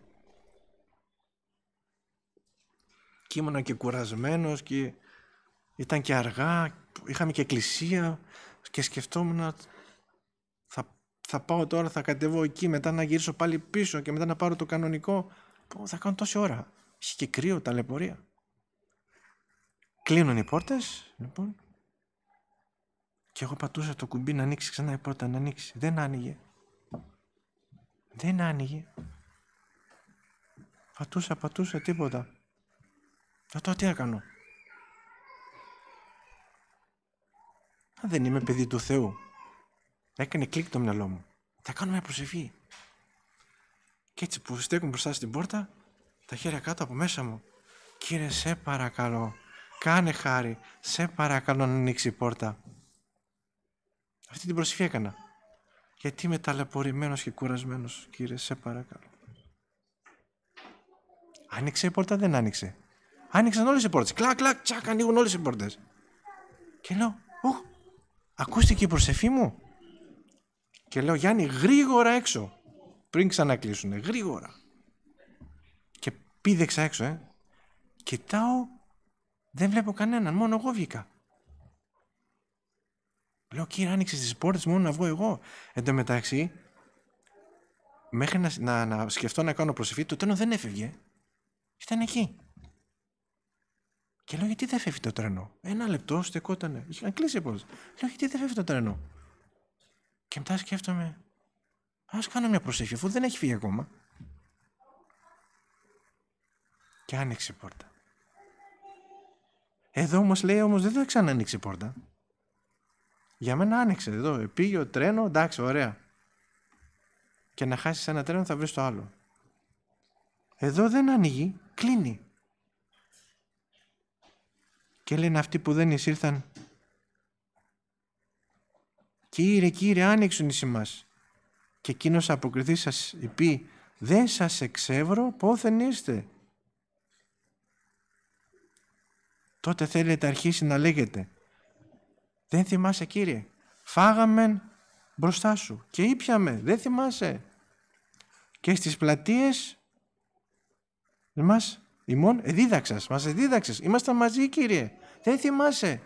και ήμουνα και κουρασμένος και ήταν και αργά, είχαμε και εκκλησία και σκεφτόμουν θα, θα πάω τώρα, θα κατεβώ εκεί, μετά να γυρίσω πάλι πίσω και μετά να πάρω το κανονικό. Πω, θα κάνω τόση ώρα. Είχε και κρύο, ταλαιπωρία. Κλείνουν οι πόρτες, λοιπόν, και εγώ πατούσα το κουμπί να ανοίξει ξανά η πόρτα, να ανοίξει. Δεν άνοιγε. Δεν άνοιγε. Πατούσα, πατούσα, τίποτα. Να το τι κάνω. Αν δεν είμαι παιδί του Θεού. Έκανε κλικ το μυαλό μου. Θα κάνω μια προσευχή. Και έτσι που στέκουν μπροστά στην πόρτα, τα χέρια κάτω από μέσα μου. Κύριε, σε παρακαλώ, κάνε χάρη, σε παρακαλώ να ανοίξει η πόρτα. Αυτή την προσευχή έκανα. Γιατί είμαι ταλαιπωρημένος και κουρασμένος, κύριε, σε παρακαλώ. Άνοιξε η πόρτα, δεν άνοιξε. Άνοιξαν όλες οι πόρτες. Κλακ, κλακ, τσακ, ανοίγουν όλες οι πόρτες. Και λέω, Οχ, ακούστηκε η προσεφή μου. Και λέω, Γιάννη, γρήγορα έξω. Πριν ξανακλείσουν, γρήγορα. Και πήδεξα έξω, ε. Κοιτάω, δεν βλέπω κανέναν, μόνο εγώ βγήκα. Λέω, κύριε, άνοιξες τις πόρτες μόνο να βγω εγώ. Εν τω μεταξύ, μέχρι να, να, να σκεφτώ να κάνω προσεφή, το τέλος δεν έφευγε. Ήταν εκεί. Και λέω γιατί δεν φεύγει το τρένο. Ένα λεπτό στεκότανε. Είχαν κλείσει από Λέω γιατί δεν φεύγει το τρένο. Και μετά σκέφτομαι, ας κάνω μια προσέχη, αφού δεν έχει φύγει ακόμα. Και άνοιξε η πόρτα. Εδώ όμως λέει όμως δεν θα ξανά ανοίξει η πόρτα. Για μένα άνοιξε εδώ. Πήγε ο τρένο, εντάξει, ωραία. Και να χάσεις ένα τρένο θα βρεις το άλλο. Εδώ δεν ανοίγει, κλείνει. Και λένε αυτοί που δεν εισήλθαν, «Κύριε, Κύριε, άνοιξουν εις εμάς». Και εκείνος αποκριθεί σας είπε, «Δεν σας εξεύρω, πόθεν είστε». Τότε θέλετε αρχίσει να λέγεται, «Δεν θυμάσαι, Κύριε, φάγαμε μπροστά σου και ήπιαμε, δεν θυμάσαι». Και στις πλατείες μας Ημών δίδαξα, μα δίδαξε. Ήμασταν μαζί, κύριε. Δεν θυμάσαι.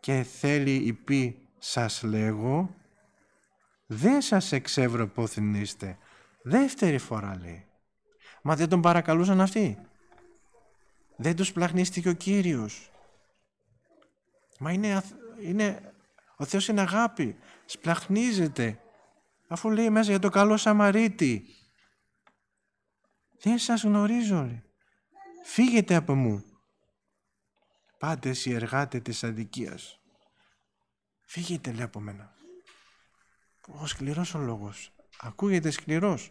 Και θέλει η πει, σας λέγω, δεν σας εξεύρω Δεύτερη φορά λέει. Μα δεν τον παρακαλούσαν αυτοί. Δεν τους πλαχνίστηκε ο Κύριος. Μα είναι, είναι, ο Θεός είναι αγάπη. Σπλαχνίζεται. Αφού λέει μέσα για το καλό Σαμαρίτη. Δεν σας γνωρίζω, Φύγετε από μου. πάτε οι εργάτε της αδικίας. Φύγετε, λέει από μένα. Ο σκληρός ο λόγος. Ακούγεται σκληρός.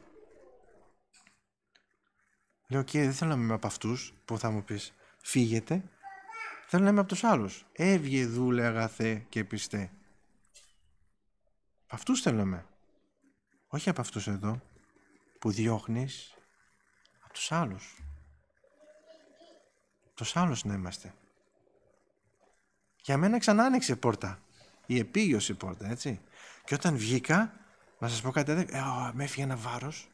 Λέω, και δεν θέλω να είμαι από αυτούς που θα μου πεις φύγετε. Θέλω να είμαι από τους άλλους. Έβγε δούλε αγαθέ και πιστέ. Από αυτούς θέλω να είμαι. Όχι από αυτούς εδώ που διώχνεις, τους άλλους. Τους άλλους να είμαστε. Για μένα ξανά άνοιξε η πόρτα. Η επίγειωση πόρτα, έτσι. Και όταν βγήκα, να σας πω κάτι, ε, έφυγε ένα βάρος.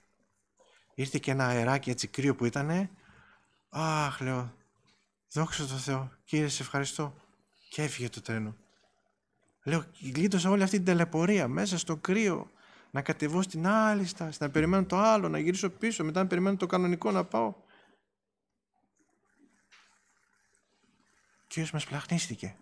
Ήρθε και ένα αεράκι έτσι κρύο που ήτανε. Αχ, λέω, δόξα τω Θεώ, κύριε, σε ευχαριστώ. Και έφυγε το τρένο. Λέω, γλίτωσα όλη αυτή την τελεπορία μέσα στο κρύο να κατεβώ στην άλλη στάση, να περιμένω το άλλο, να γυρίσω πίσω, μετά να περιμένω το κανονικό να πάω. Ο Κύριος μας πλαχνίστηκε.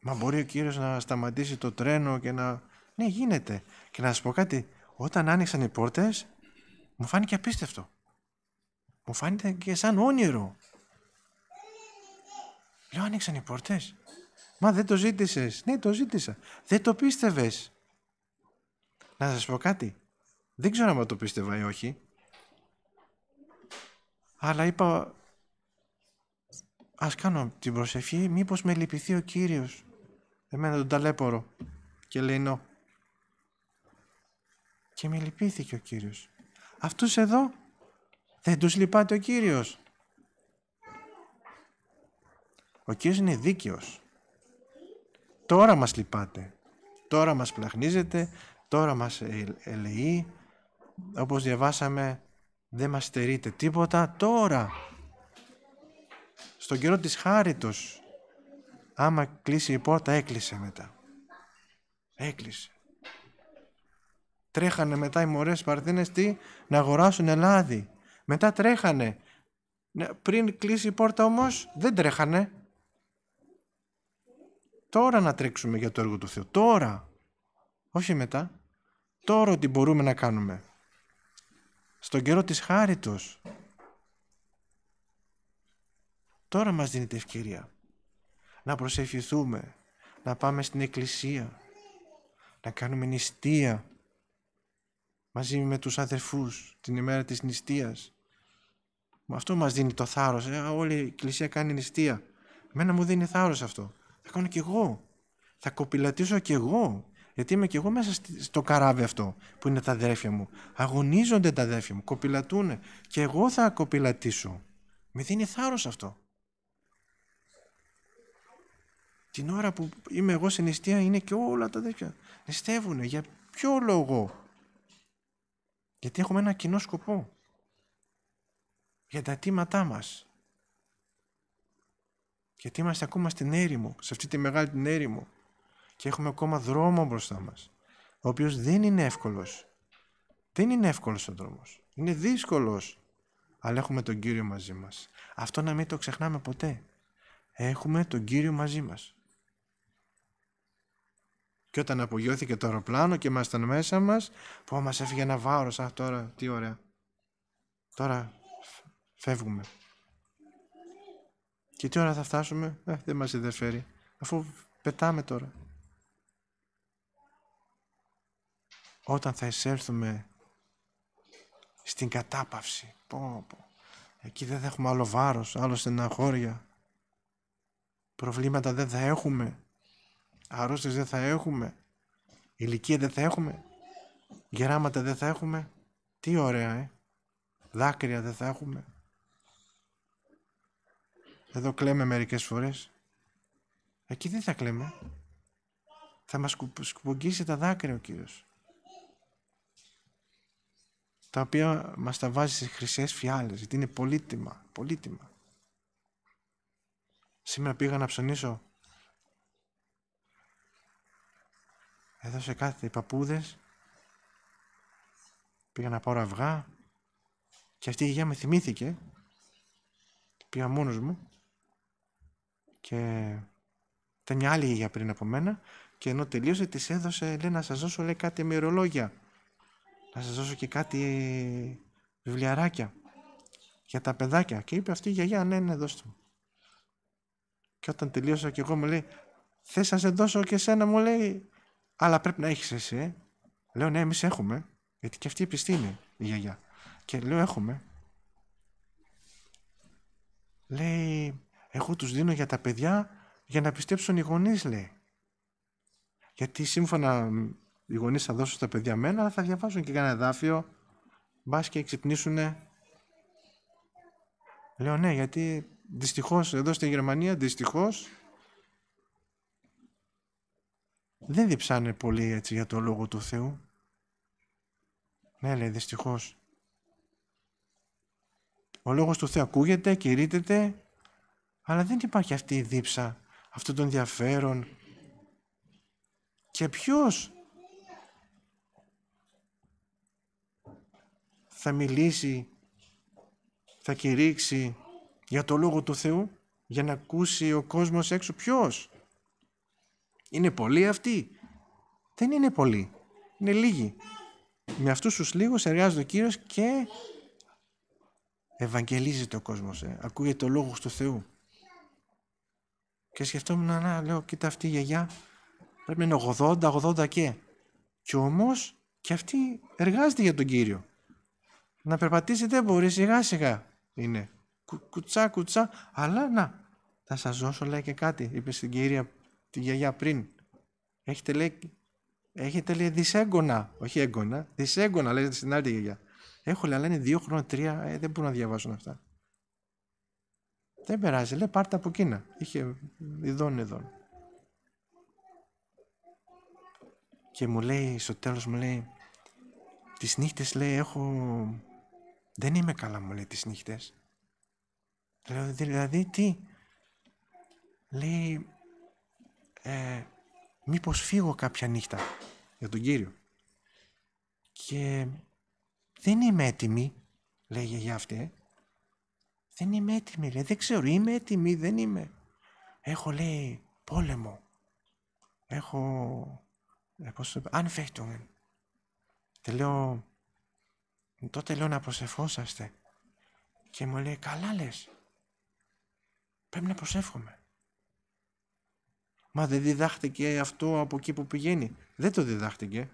Μα μπορεί ο Κύριος να σταματήσει το τρένο και να... Ναι, γίνεται. Και να σας πω κάτι, όταν άνοιξαν οι πόρτες, μου φάνηκε απίστευτο. Μου φάνηκε και σαν όνειρο. Λέω, άνοιξαν οι πόρτες. Μα δεν το ζήτησες. Ναι, το ζήτησα. Δεν το πίστευες. Να σας πω κάτι. Δεν ξέρω αν το πίστευα ή όχι. Αλλά είπα, ας κάνω την προσευχή, μήπως με λυπηθεί ο Κύριος. Εμένα τον ταλέπορο. Και λέει νο. Και με λυπήθηκε ο Κύριος. Αυτούς εδώ δεν τους λυπάται ο Κύριος. Ο Κύριος είναι δίκαιος. Τώρα μας λυπάτε, τώρα μας πλαχνίζετε, τώρα μας ε, ελεεί. Όπως διαβάσαμε, δεν μας στερείτε τίποτα. Τώρα, στον καιρό της χάριτος, άμα κλείσει η πόρτα, έκλεισε μετά. Έκλεισε. Τρέχανε μετά οι μωρές Παρθένες τι, να αγοράσουν λάδι. Μετά τρέχανε. Πριν κλείσει η πόρτα όμως δεν τρέχανε. Τώρα να τρέξουμε για το έργο του Θεού. Τώρα. Όχι μετά. Τώρα ότι μπορούμε να κάνουμε. Στον καιρό της χάριτος. Τώρα μας δίνεται ευκαιρία. Να προσευχηθούμε. Να πάμε στην εκκλησία. Να κάνουμε νηστεία. Μαζί με τους αδερφούς την ημέρα της νηστείας. Αυτό μας δίνει το θάρρος. Ε, όλη η εκκλησία κάνει νηστεία. Μένα μου δίνει θάρρος αυτό. Θα κάνω κι εγώ. Θα κοπηλατήσω κι εγώ. Γιατί είμαι κι εγώ μέσα στο καράβι αυτό που είναι τα αδέρφια μου. Αγωνίζονται τα αδέρφια μου, κοπηλατούν. Και εγώ θα κοπηλατήσω. Με δίνει θάρρος αυτό. Την ώρα που είμαι εγώ σε νηστεία είναι και όλα τα αδέρφια. νηστεύουν. Για ποιο λόγο. Γιατί έχουμε ένα κοινό σκοπό. Για τα αιτήματά μας. Γιατί είμαστε ακόμα στην έρημο, σε αυτή τη μεγάλη την έρημο. Και έχουμε ακόμα δρόμο μπροστά μας, ο οποίος δεν είναι εύκολος. Δεν είναι εύκολος ο δρόμος. Είναι δύσκολος. Αλλά έχουμε τον Κύριο μαζί μας. Αυτό να μην το ξεχνάμε ποτέ. Έχουμε τον Κύριο μαζί μας. Και όταν απογειώθηκε το αεροπλάνο και ήμασταν μέσα μας, πω μας έφυγε ένα βάρος, τώρα τι ωραία. Τώρα φεύγουμε. Και τι ώρα θα φτάσουμε, ε, δεν μας ενδιαφέρει. Αφού πετάμε τώρα. Όταν θα εισέλθουμε στην κατάπαυση, πω, πω. εκεί δεν θα έχουμε άλλο βάρος, άλλο στεναχώρια. Προβλήματα δεν θα έχουμε. αρρώστες δεν θα έχουμε. Ηλικία δεν θα έχουμε. Γεράματα δεν θα έχουμε. Τι ωραία, ε. Δάκρυα δεν θα έχουμε. Εδώ κλαίμε μερικές φορές. Εκεί δεν θα κλαίμε. Θα μας σκουπογγίσει τα δάκρυα ο Κύριος. Τα οποία μας τα βάζει σε χρυσές φιάλες, γιατί είναι πολύτιμα, πολύτιμα. Σήμερα πήγα να ψωνίσω. Εδώ σε κάθε οι παππούδες. Πήγα να πάρω αυγά. Και αυτή η γεια με θυμήθηκε. Πήγα μόνος μου και ήταν μια άλλη για πριν από μένα και ενώ τελείωσε της έδωσε, λέει να σας δώσω λέει, κάτι μυρολόγια. Να σας δώσω και κάτι βιβλιαράκια για τα παιδάκια. Και είπε αυτή η γιαγιά, ναι, ναι, δώσ' μου. Και όταν τελείωσα και εγώ μου λέει, θες να σε δώσω και σένα μου λέει, αλλά πρέπει να έχεις εσύ. Λέω, ναι, εμείς έχουμε, γιατί και αυτή η είναι η γιαγιά. Και λέω, έχουμε. Λέει, εγώ τους δίνω για τα παιδιά για να πιστέψουν οι γονείς λέει. Γιατί σύμφωνα οι γονείς θα δώσουν στα παιδιά μένα, αλλά θα διαβάσουν και κανένα εδάφιο, Μπας και ξυπνήσουν. Λέω ναι, γιατί δυστυχώς εδώ στη Γερμανία, δυστυχώς, δεν διψάνε πολύ έτσι για το Λόγο του Θεού. Ναι, λέει, δυστυχώς. Ο Λόγος του Θεού ακούγεται, κηρύτεται αλλά δεν υπάρχει αυτή η δίψα, αυτό το ενδιαφέρον. Και ποιος θα μιλήσει, θα κηρύξει για το Λόγο του Θεού, για να ακούσει ο κόσμος έξω ποιος. Είναι πολλοί αυτοί. Δεν είναι πολλοί. Είναι λίγοι. Με αυτούς τους λίγους εργάζεται ο Κύριος και ευαγγελίζεται ο κόσμος. Ε. Ακούγεται ο Λόγος του Θεού. Και σκεφτόμουν, να λέω, κοίτα αυτή η γιαγιά πρέπει να είναι 80, 80 και. Κι όμως και αυτή εργάζεται για τον Κύριο. Να περπατήσει δεν μπορεί, σιγά σιγά είναι. Κου, κουτσά, κουτσά, αλλά να. Θα σας δώσω λέει και κάτι, είπε στην κυρία, τη γιαγιά πριν. Έχετε λέει, έχετε λέει δυσέγγωνα, όχι έγκωνα, δυσέγγωνα λέει στην άλλη γιαγιά. Έχω λέει, αλλά είναι δύο χρόνια, τρία, ε, δεν μπορούν να διαβάσουν αυτά. Δεν περάζει, λέει πάρτε από εκείνα. Είχε ειδών ειδών. Και μου λέει στο τέλος μου λέει τις νύχτες λέει έχω... Δεν είμαι καλά μου λέει τις νύχτες. Λέω δηλαδή τι. Λέει ε, μήπως φύγω κάποια νύχτα για τον Κύριο. Και δεν είμαι έτοιμη, λέει η γιαγιά αυτή, δεν είμαι έτοιμη, λέει. Δεν ξέρω, είμαι έτοιμη, δεν είμαι. Έχω, λέει, πόλεμο. Έχω, ε, αν το είπε, λέω, τότε λέω να προσευχόσαστε. Και μου λέει, καλά λες. Πρέπει να προσεύχομαι. Μα δεν διδάχτηκε αυτό από εκεί που πηγαίνει. Δεν το διδάχτηκε.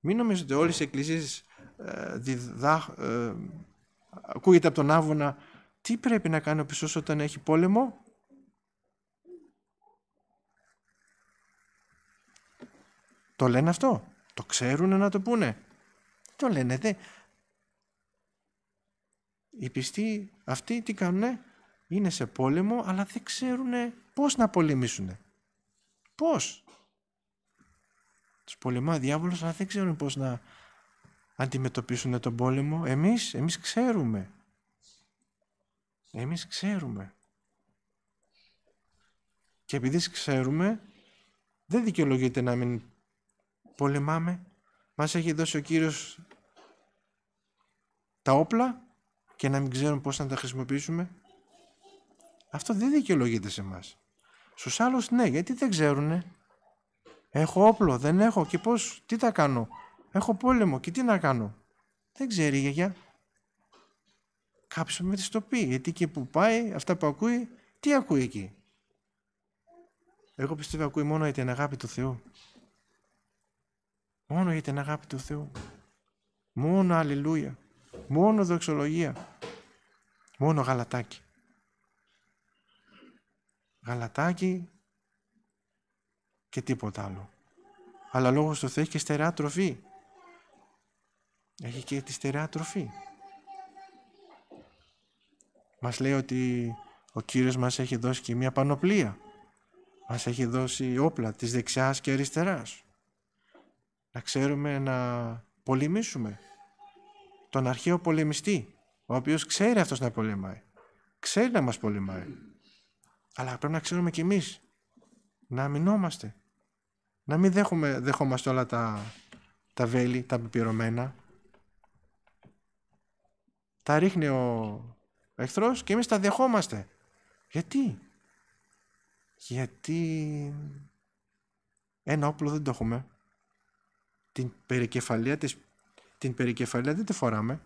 Μην νομίζετε όλες οι εκκλησίες ε, διδάχ, ε, Ακούγεται από τον Άβωνα, τι πρέπει να κάνει ο πιστός όταν έχει πόλεμο. Το λένε αυτό. Το ξέρουν να το πούνε. Το λένε δε. Οι πιστοί αυτοί τι κάνουνε. Είναι σε πόλεμο αλλά δεν ξέρουν πώς να πολεμήσουν. Πώς. Τους πολεμά ο διάβολος αλλά δεν ξέρουν πώς να, αντιμετωπίσουν τον πόλεμο. Εμείς, εμείς ξέρουμε. Εμείς ξέρουμε. Και επειδή ξέρουμε, δεν δικαιολογείται να μην πολεμάμε. Μας έχει δώσει ο Κύριος τα όπλα και να μην ξέρουμε πώς να τα χρησιμοποιήσουμε. Αυτό δεν δικαιολογείται σε μας. Στους άλλους ναι, γιατί δεν ξέρουνε. Έχω όπλο, δεν έχω και πώς, τι θα κάνω. Έχω πόλεμο και τι να κάνω. Δεν ξέρει η γιαγιά. Κάποιος με τη το πει, γιατί και που πάει, αυτά που ακούει, τι ακούει εκεί. Εγώ πιστεύω ακούει μόνο για την αγάπη του Θεού. Μόνο για την αγάπη του Θεού. Μόνο αλληλούια. Μόνο δοξολογία. Μόνο γαλατάκι. Γαλατάκι και τίποτα άλλο. Αλλά λόγος του Θεού έχει και στερεά τροφή. Έχει και τη στερεά τροφή. Μας λέει ότι ο Κύριος μας έχει δώσει και μια πανοπλία. Μας έχει δώσει όπλα της δεξιάς και αριστεράς. Να ξέρουμε να πολεμήσουμε. Τον αρχαίο πολεμιστή, ο οποίος ξέρει αυτός να πολεμάει. Ξέρει να μας πολεμάει. Αλλά πρέπει να ξέρουμε κι εμείς να αμυνόμαστε. Να μην δέχουμε δεχόμαστε όλα τα, τα βέλη, τα πεπειρωμένα, τα ρίχνει ο εχθρός και εμείς τα δεχόμαστε. Γιατί? Γιατί ένα όπλο δεν το έχουμε. Την περικεφαλία, της... την περικεφαλία δεν τη φοράμε.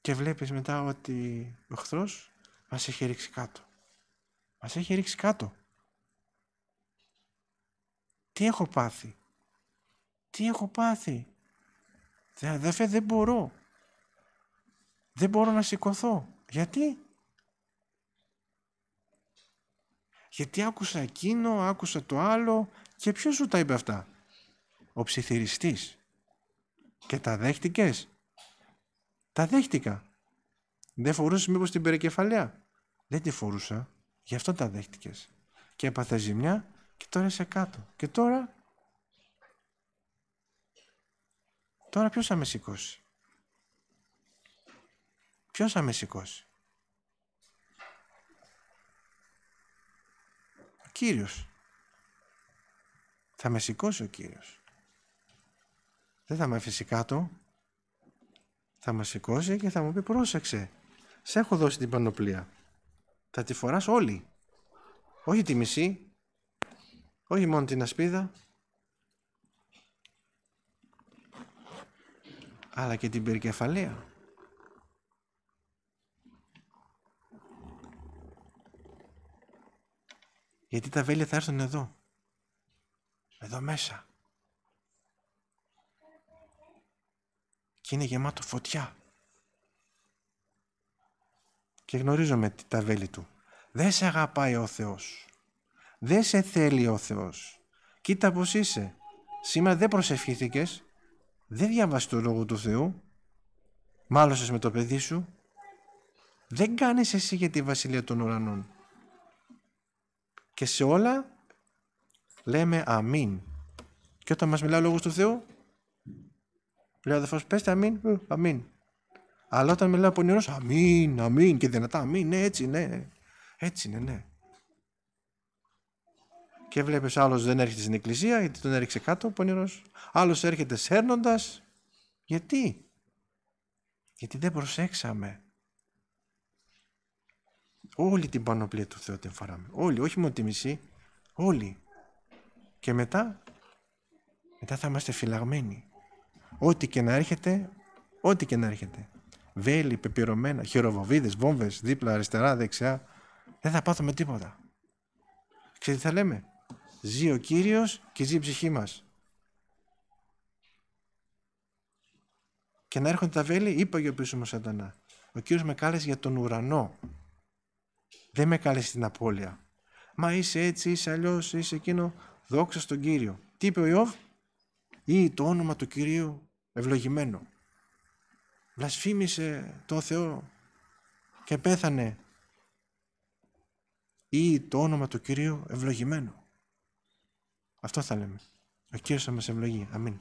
Και βλέπεις μετά ότι ο εχθρός μας έχει ρίξει κάτω. Μας έχει ρίξει κάτω. Τι έχω πάθει. Τι έχω πάθει. Αδερφέ, δεν μπορώ. Δεν μπορώ να σηκωθώ. Γιατί? Γιατί άκουσα εκείνο, άκουσα το άλλο και ποιος σου τα είπε αυτά. Ο ψιθυριστής. Και τα δέχτηκες. Τα δέχτηκα. Δεν φορούσες μήπως την περικεφαλαία. Δεν τη φορούσα. Γι' αυτό τα δέχτηκες. Και έπαθες ζημιά και τώρα είσαι κάτω. Και τώρα Τώρα ποιος θα με σηκώσει. Ποιος θα με σηκώσει. Ο Κύριος. Θα με σηκώσει ο Κύριος. Δεν θα με αφήσει κάτω. Θα με σηκώσει και θα μου πει πρόσεξε. Σε έχω δώσει την πανοπλία. Θα τη φοράς όλη. Όχι τη μισή. Όχι μόνο την ασπίδα. αλλά και την περικεφαλαία. Γιατί τα βέλη θα έρθουν εδώ. Εδώ μέσα. Και είναι γεμάτο φωτιά. Και γνωρίζομαι τα βέλη του. Δεν σε αγαπάει ο Θεός. Δεν σε θέλει ο Θεός. Κοίτα πως είσαι. Σήμερα δεν προσευχήθηκες δεν διαβάσεις το Λόγο του Θεού, μάλωσες με το παιδί σου, δεν κάνεις εσύ για τη Βασιλεία των Ουρανών. Και σε όλα λέμε αμήν. Και όταν μας μιλά ο Λόγος του Θεού, λέει ο αδερφός πέστε αμήν, αμήν. Αλλά όταν μιλάει ο πονηρός, αμήν, αμήν και δυνατά, αμήν, ναι, έτσι, ναι, έτσι, ναι, ναι. Και βλέπεις άλλος δεν έρχεται στην εκκλησία γιατί τον έριξε κάτω ο πονηρός. Άλλος έρχεται σέρνοντας. Γιατί? Γιατί δεν προσέξαμε. Όλη την πανοπλία του Θεού την φοράμε. Όλοι, όχι μόνο τη μισή. Όλοι. Και μετά, μετά θα είμαστε φυλαγμένοι. Ό,τι και να έρχεται, ό,τι και να έρχεται. Βέλη, πεπειρωμένα, χειροβοβίδες, βόμβες, δίπλα, αριστερά, δεξιά. Δεν θα πάθουμε τίποτα. Ξέρετε τι θα λέμε. Ζει ο Κύριος και ζει η ψυχή μας. Και να έρχονται τα βέλη, είπα για πίσω μου σατανά. Ο Κύριος με κάλεσε για τον ουρανό. Δεν με κάλεσε την απώλεια. Μα είσαι έτσι, είσαι αλλιώς, είσαι εκείνο. Δόξα στον Κύριο. Τι είπε ο Ιώβ? Ή το όνομα του Κυρίου ευλογημένο. Βλασφήμισε το Θεό και πέθανε. Ή το όνομα του Κυρίου ευλογημένο. Αυτό θα λέμε. Ο Κύριος θα μας ευλογεί. Αμήν.